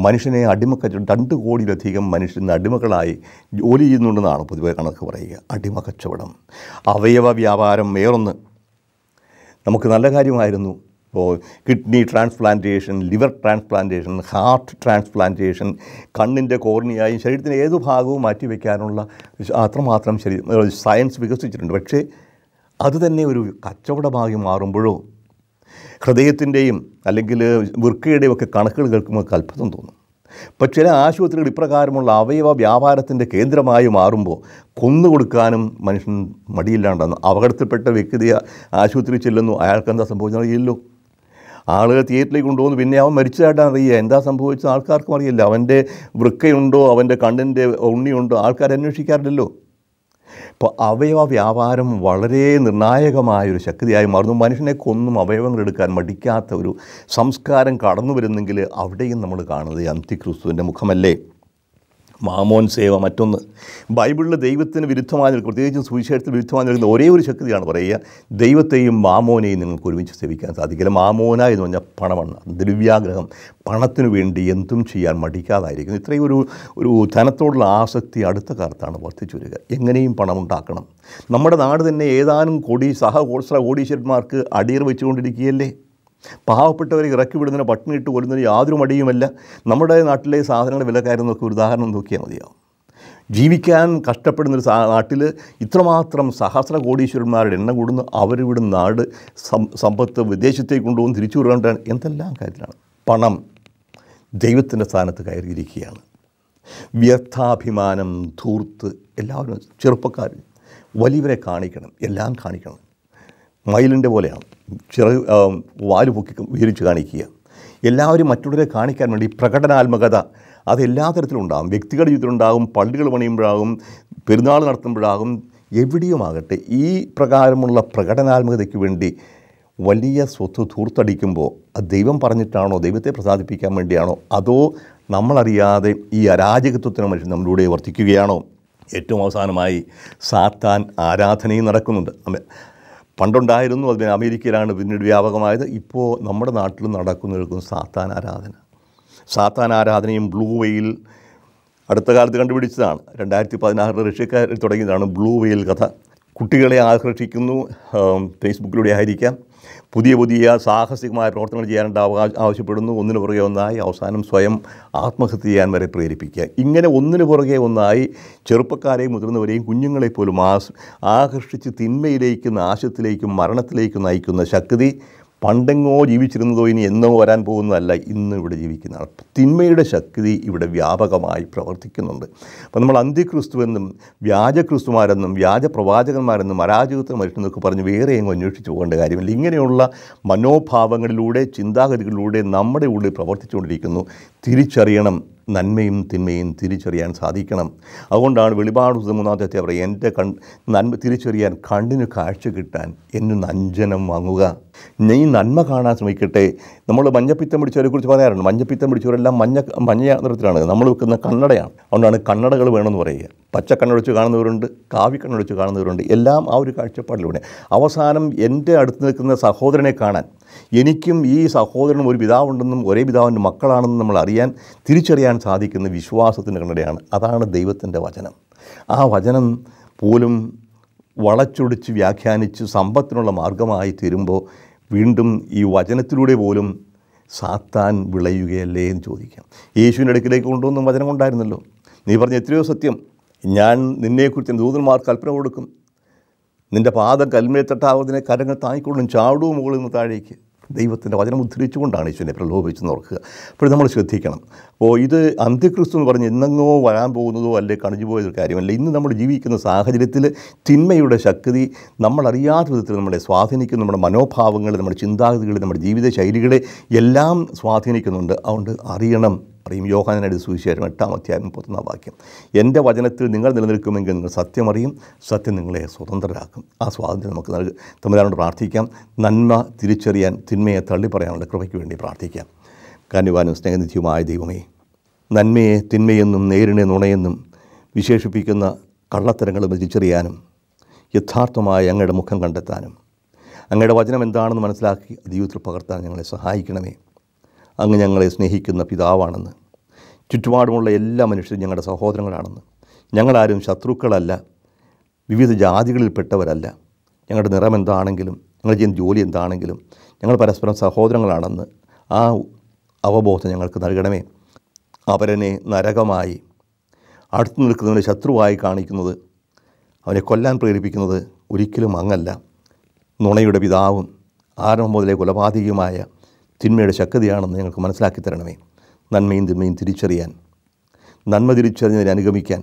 മനുഷ്യനെ അടിമക്ക രണ്ട് കോടിയിലധികം മനുഷ്യൻ അടിമകളായി ജോലി ചെയ്യുന്നുണ്ടെന്നാണ് പൊതുവെ കണക്ക് പറയുക അടിമക്കച്ചവടം അവയവ വ്യാപാരം വേറൊന്ന് നമുക്ക് നല്ല കാര്യമായിരുന്നു kidney transplantation liver transplantation heart transplantation കണ്ണിൻ്റെ കോർണിയായും ശരീരത്തിൻ്റെ ഏതു ഭാഗവും മാറ്റിവെക്കാനുള്ള അത്രമാത്രം ശരീരം സയൻസ് വികസിച്ചിട്ടുണ്ട് പക്ഷേ അത് തന്നെ ഒരു കച്ചവടമായി മാറുമ്പോഴോ ഹൃദയത്തിൻ്റെയും അല്ലെങ്കിൽ വൃക്കയുടെയും ഒക്കെ കണക്കുകൾ കേൾക്കുമ്പോൾ അത്ഭുതം തോന്നും പക്ഷേ ചില ആശുപത്രികൾ ഇപ്രകാരമുള്ള അവയവ വ്യാപാരത്തിൻ്റെ കേന്ദ്രമായി മാറുമ്പോൾ കൊന്നുകൊടുക്കാനും മനുഷ്യൻ മടിയില്ലാണ്ടാണ് അപകടത്തിൽപ്പെട്ട വ്യക്തിയെ ആശുപത്രിയിൽ ചെല്ലുന്നു അയാൾക്ക് എന്താ സംഭവിച്ചാൽ ഇല്ലോ ആളുകൾ തിയേറ്ററിലേക്ക് കൊണ്ടുപോകുന്നു പിന്നെ അവൻ മരിച്ചതായിട്ടാണ് അറിയുക എന്താ സംഭവിച്ചത് ആൾക്കാർക്കും അറിയില്ല അവൻ്റെ വൃക്കയുണ്ടോ അവൻ്റെ കണ്ണിൻ്റെ ഉണ്ണിയുണ്ടോ ആൾക്കാർ അന്വേഷിക്കാറില്ലല്ലോ ഇപ്പോൾ അവയവ വ്യാപാരം വളരെ നിർണായകമായൊരു ശക്തിയായി മാറുന്നു കൊന്നും അവയവങ്ങൾ എടുക്കാൻ മടിക്കാത്ത ഒരു സംസ്കാരം കടന്നു വരുന്നെങ്കിൽ അവിടെയും നമ്മൾ കാണുന്നത് അന്തിക്രിസ്തുവിൻ്റെ മുഖമല്ലേ മാമോൻ സേവ മറ്റൊന്ന് ബൈബിളിൽ ദൈവത്തിന് വിരുദ്ധമായി നിൽക്കും പ്രത്യേകിച്ചും സുവിശേഷത്തിന് വിരുദ്ധമായി നിൽക്കുന്ന ഒരേ ഒരു ശക്തിയാണ് പറയുക ദൈവത്തെയും മാമോനെയും നിങ്ങൾക്ക് ഒരുമിച്ച് സേവിക്കാൻ സാധിക്കില്ല മാമോന എന്ന് പറഞ്ഞാൽ പണമാണ് ദ്രവ്യാഗ്രഹം പണത്തിനു വേണ്ടി എന്തും ചെയ്യാൻ മടിക്കാതായിരിക്കുന്നു ഇത്രയും ഒരു ഒരു ധനത്തോടുള്ള ആസക്തി അടുത്ത കാലത്താണ് വർദ്ധിച്ചു വരിക എങ്ങനെയും പണമുണ്ടാക്കണം നമ്മുടെ നാട് തന്നെ ഏതാനും കോടി സഹ കോടീശ്വരന്മാർക്ക് അടിയർ വെച്ചുകൊണ്ടിരിക്കുകയല്ലേ പാവപ്പെട്ടവരെ ഇറക്കി വിടുന്നതിന് പട്ടിണിയിട്ട് കൊല്ലുന്നതിന് യാതൊരു മടിയുമല്ല നമ്മുടെ നാട്ടിലെ സാധനങ്ങൾ വിലക്കാരെന്ന് നോക്കി ഉദാഹരണം നോക്കിയാൽ മതിയാവും ജീവിക്കാൻ കഷ്ടപ്പെടുന്നൊരു നാട്ടിൽ ഇത്രമാത്രം സഹസ്ര കോടീശ്വരന്മാരുടെ എണ്ണം കൂടുന്നു അവരിവിടെ നാട് സമ്പത്ത് വിദേശത്തേക്ക് കൊണ്ടുപോകും തിരിച്ചു വിടാണ്ടാണ് എന്തെല്ലാം കാര്യത്തിലാണ് പണം ദൈവത്തിൻ്റെ സ്ഥാനത്ത് കയറിയിരിക്കുകയാണ് വ്യർത്ഥാഭിമാനം ധൂർത്ത് എല്ലാവരും ചെറുപ്പക്കാർ വലിയവരെ കാണിക്കണം എല്ലാം കാണിക്കണം മയിലിൻ്റെ പോലെയാണ് ചിറക് വാല് പൊക്കി വിഹരിച്ച് കാണിക്കുക എല്ലാവരും മറ്റുള്ളവരെ കാണിക്കാൻ വേണ്ടി പ്രകടനാത്മകത അത് എല്ലാ തരത്തിലും ഉണ്ടാകും വ്യക്തികളുടെ ജീവിതത്തിലുണ്ടാകും പള്ളികൾ പണിയുമ്പോഴാകും പെരുന്നാൾ നടത്തുമ്പോഴാകും എവിടെയുമാകട്ടെ ഈ പ്രകാരമുള്ള പ്രകടനാത്മകതയ്ക്ക് വേണ്ടി വലിയ സ്വത്ത് തൂർത്തടിക്കുമ്പോൾ അത് ദൈവം പറഞ്ഞിട്ടാണോ ദൈവത്തെ പ്രസാദിപ്പിക്കാൻ വേണ്ടിയാണോ അതോ നമ്മളറിയാതെ ഈ അരാജകത്വത്തിന് മനുഷ്യൻ നമ്മളിലൂടെ വർദ്ധിക്കുകയാണോ ഏറ്റവും അവസാനമായി സാത്താൻ ആരാധനയും നടക്കുന്നുണ്ട് പണ്ടുണ്ടായിരുന്നു അതിന് അമേരിക്കയിലാണ് പിന്നീട് വ്യാപകമായത് ഇപ്പോൾ നമ്മുടെ നാട്ടിൽ നടക്കുന്ന നിൽക്കുന്ന സാത്താൻ ആരാധന സാത്താൻ ആരാധനയും ബ്ലൂ വെയിൽ അടുത്ത കാലത്ത് കണ്ടുപിടിച്ചതാണ് രണ്ടായിരത്തി പതിനാറിൽ റഷ്യക്കാരിൽ തുടങ്ങിയതാണ് ബ്ലൂ വെയിൽ കഥ കുട്ടികളെ ആകർഷിക്കുന്നു ഫേസ്ബുക്കിലൂടെ ആയിരിക്കാം പുതിയ പുതിയ സാഹസികമായ പ്രവർത്തനങ്ങൾ ചെയ്യാനുണ്ട് അവകാശ ആവശ്യപ്പെടുന്നു ഒന്നിനു പുറകെ ഒന്നായി അവസാനം സ്വയം ആത്മഹത്യ ചെയ്യാൻ വരെ പ്രേരിപ്പിക്കുക ഇങ്ങനെ ഒന്നിനു പുറകെ ഒന്നായി ചെറുപ്പക്കാരെയും മുതിർന്നവരെയും കുഞ്ഞുങ്ങളെ പോലും ആകർഷിച്ച് തിന്മയിലേക്കും നാശത്തിലേക്കും മരണത്തിലേക്കും നയിക്കുന്ന ശക്തി പണ്ടെങ്ങോ ജീവിച്ചിരുന്നതോ ഇനി എന്നോ വരാൻ പോകുന്നതല്ല ഇന്ന് ഇവിടെ ജീവിക്കുന്നതാണ് തിന്മയുടെ ശക്തി ഇവിടെ വ്യാപകമായി പ്രവർത്തിക്കുന്നുണ്ട് അപ്പോൾ നമ്മൾ അന്ത്യക്രിസ്തു എന്നും വ്യാജ വ്യാജപ്രവാചകന്മാരെന്നും പ്രവാചകന്മാരെന്നും അരാജകത്വം മരിച്ചെന്നൊക്കെ പറഞ്ഞ് വേറെ എങ്ങും അന്വേഷിച്ചു പോകേണ്ട കാര്യമില്ല ഇങ്ങനെയുള്ള മനോഭാവങ്ങളിലൂടെ ചിന്താഗതികളിലൂടെ നമ്മുടെ ഉള്ളിൽ പ്രവർത്തിച്ചുകൊണ്ടിരിക്കുന്നു തിരിച്ചറിയണം നന്മയും തിന്മയും തിരിച്ചറിയാൻ സാധിക്കണം അതുകൊണ്ടാണ് വെളിപാട് മൂന്നാമത്തെ പറയുക എൻ്റെ കൺ നന്മ തിരിച്ചറിയാൻ കണ്ണിന് കാഴ്ച കിട്ടാൻ എന്നു നഞ്ചനം വാങ്ങുക നീ നന്മ കാണാൻ ശ്രമിക്കട്ടെ നമ്മൾ മഞ്ഞപ്പിത്തം പിടിച്ചവരെ കുറിച്ച് പറയാറുണ്ട് മഞ്ഞപ്പിത്തം പിടിച്ചവരെല്ലാം മഞ്ഞ മഞ്ഞ നിറത്തിലാണ് നമ്മൾ വെക്കുന്ന കണ്ണടയാണ് അതുകൊണ്ടാണ് കണ്ണടകൾ വേണമെന്ന് പറയുക പച്ച കണ്ണടച്ച് കാണുന്നവരുണ്ട് കാവി കണ്ണടച്ച് കാണുന്നവരുണ്ട് എല്ലാം ആ ഒരു കാഴ്ചപ്പാടിലൂടെ അവസാനം എൻ്റെ അടുത്ത് നിൽക്കുന്ന സഹോദരനെ കാണാൻ എനിക്കും ഈ സഹോദരനും ഒരു പിതാവുണ്ടെന്നും ഒരേ പിതാവിൻ്റെ മക്കളാണെന്നും നമ്മൾ അറിയാൻ തിരിച്ചറിയാൻ സാധിക്കുന്ന വിശ്വാസത്തിൻ്റെ കണ്ണടയാണ് അതാണ് ദൈവത്തിൻ്റെ വചനം ആ വചനം പോലും വളച്ചൊടിച്ച് വ്യാഖ്യാനിച്ച് സമ്പത്തിനുള്ള മാർഗമായി തീരുമ്പോൾ വീണ്ടും ഈ വചനത്തിലൂടെ പോലും സാത്താൻ വിളയുകയല്ലേ എന്ന് ചോദിക്കാം യേശുവിൻ്റെ അടുക്കിലേക്ക് കൊണ്ടുവന്നും വചനം ഉണ്ടായിരുന്നല്ലോ നീ പറഞ്ഞ എത്രയോ സത്യം ഞാൻ നിന്നെക്കുറിച്ച് ദൂതന്മാർ കൽപ്പന കൊടുക്കും നിൻ്റെ പാദം കൽമേത്തട്ടാവുന്നതിനെ കരങ്ങൾ താങ്ങിക്കൊള്ളും ചാടുവും മുകളിൽ നിന്ന് താഴേക്ക് ദൈവത്തിൻ്റെ വചനം ഉദ്ധരിച്ചുകൊണ്ടാണ് യേശുവിനെ പ്രലോഭിച്ചെന്ന് ഓർക്കുക അപ്പോൾ നമ്മൾ ശ്രദ്ധിക്കണം അപ്പോൾ ഇത് അന്ത്യക്രിസ്തു എന്ന് പറഞ്ഞ് എന്നെങ്ങോ വരാൻ പോകുന്നതോ അല്ലെ കണിഞ്ഞുപോയ പോയതൊരു കാര്യമല്ല ഇന്ന് നമ്മൾ ജീവിക്കുന്ന സാഹചര്യത്തിൽ തിന്മയുടെ ശക്തി നമ്മളറിയാത്ത വിധത്തിൽ നമ്മളെ സ്വാധീനിക്കുന്നു നമ്മുടെ മനോഭാവങ്ങൾ നമ്മുടെ ചിന്താഗതികൾ നമ്മുടെ ജീവിത ശൈലികളെ എല്ലാം സ്വാധീനിക്കുന്നുണ്ട് അതുകൊണ്ട് അറിയണം പറയും യോഹാനയുടെ സുവിശേഷം എട്ടാം അധ്യായം മുപ്പത്തൊന്നാം വാക്യം എൻ്റെ വചനത്തിൽ നിങ്ങൾ നിലനിൽക്കുമെങ്കിൽ നിങ്ങൾ സത്യമറിയും സത്യം നിങ്ങളെ സ്വതന്ത്രരാക്കും ആ സ്വാതന്ത്ര്യം നമുക്ക് നൽകും തമ്മിലാണോട് പ്രാർത്ഥിക്കാം നന്മ തിരിച്ചറിയാൻ തിന്മയെ തള്ളി പറയാനുള്ള കൃപയ്ക്ക് വേണ്ടി പ്രാർത്ഥിക്കാം കാനുവാനും സ്നേഹനിധിയുമായ ദൈവമേ നന്മയെ തിന്മയെന്നും നേരിനെ നുണയെന്നും വിശേഷിപ്പിക്കുന്ന കള്ളത്തരങ്ങളും തിരിച്ചറിയാനും യഥാർത്ഥമായ അങ്ങയുടെ മുഖം കണ്ടെത്താനും അങ്ങയുടെ വചനം എന്താണെന്ന് മനസ്സിലാക്കി ജീവിതത്തിൽ പകർത്താൻ ഞങ്ങളെ സഹായിക്കണമേ അങ്ങ് ഞങ്ങളെ സ്നേഹിക്കുന്ന പിതാവാണെന്ന് ചുറ്റുപാടുമുള്ള എല്ലാ മനുഷ്യരും ഞങ്ങളുടെ സഹോദരങ്ങളാണെന്ന് ഞങ്ങളാരും ശത്രുക്കളല്ല വിവിധ ജാതികളിൽപ്പെട്ടവരല്ല ഞങ്ങളുടെ നിറം എന്താണെങ്കിലും ഞങ്ങൾ ചെയ്യുന്ന ജോലി എന്താണെങ്കിലും ഞങ്ങൾ പരസ്പരം സഹോദരങ്ങളാണെന്ന് ആ അവബോധം ഞങ്ങൾക്ക് നൽകണമേ അവരനെ നരകമായി അടുത്തു നിൽക്കുന്നവനെ ശത്രുവായി കാണിക്കുന്നത് അവനെ കൊല്ലാൻ പ്രേരിപ്പിക്കുന്നത് ഒരിക്കലും അങ്ങല്ല നുണയുടെ പിതാവും ആരംഭം മുതലേ കൊലപാതകയുമായ തിന്മയുടെ ശക്തിയാണെന്ന് ഞങ്ങൾക്ക് മനസ്സിലാക്കി തരണമേ നന്മയും തിന്മയും തിരിച്ചറിയാൻ നന്മ തിരിച്ചറിഞ്ഞതിനെ അനുഗമിക്കാൻ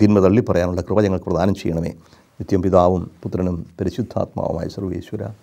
തിന്മ തള്ളിപ്പറയാനുള്ള കൃപ ഞങ്ങൾക്ക് പ്രദാനം ചെയ്യണമേ നിത്യം പിതാവും പുത്രനും പരിശുദ്ധാത്മാവുമായ സർവേശ്വര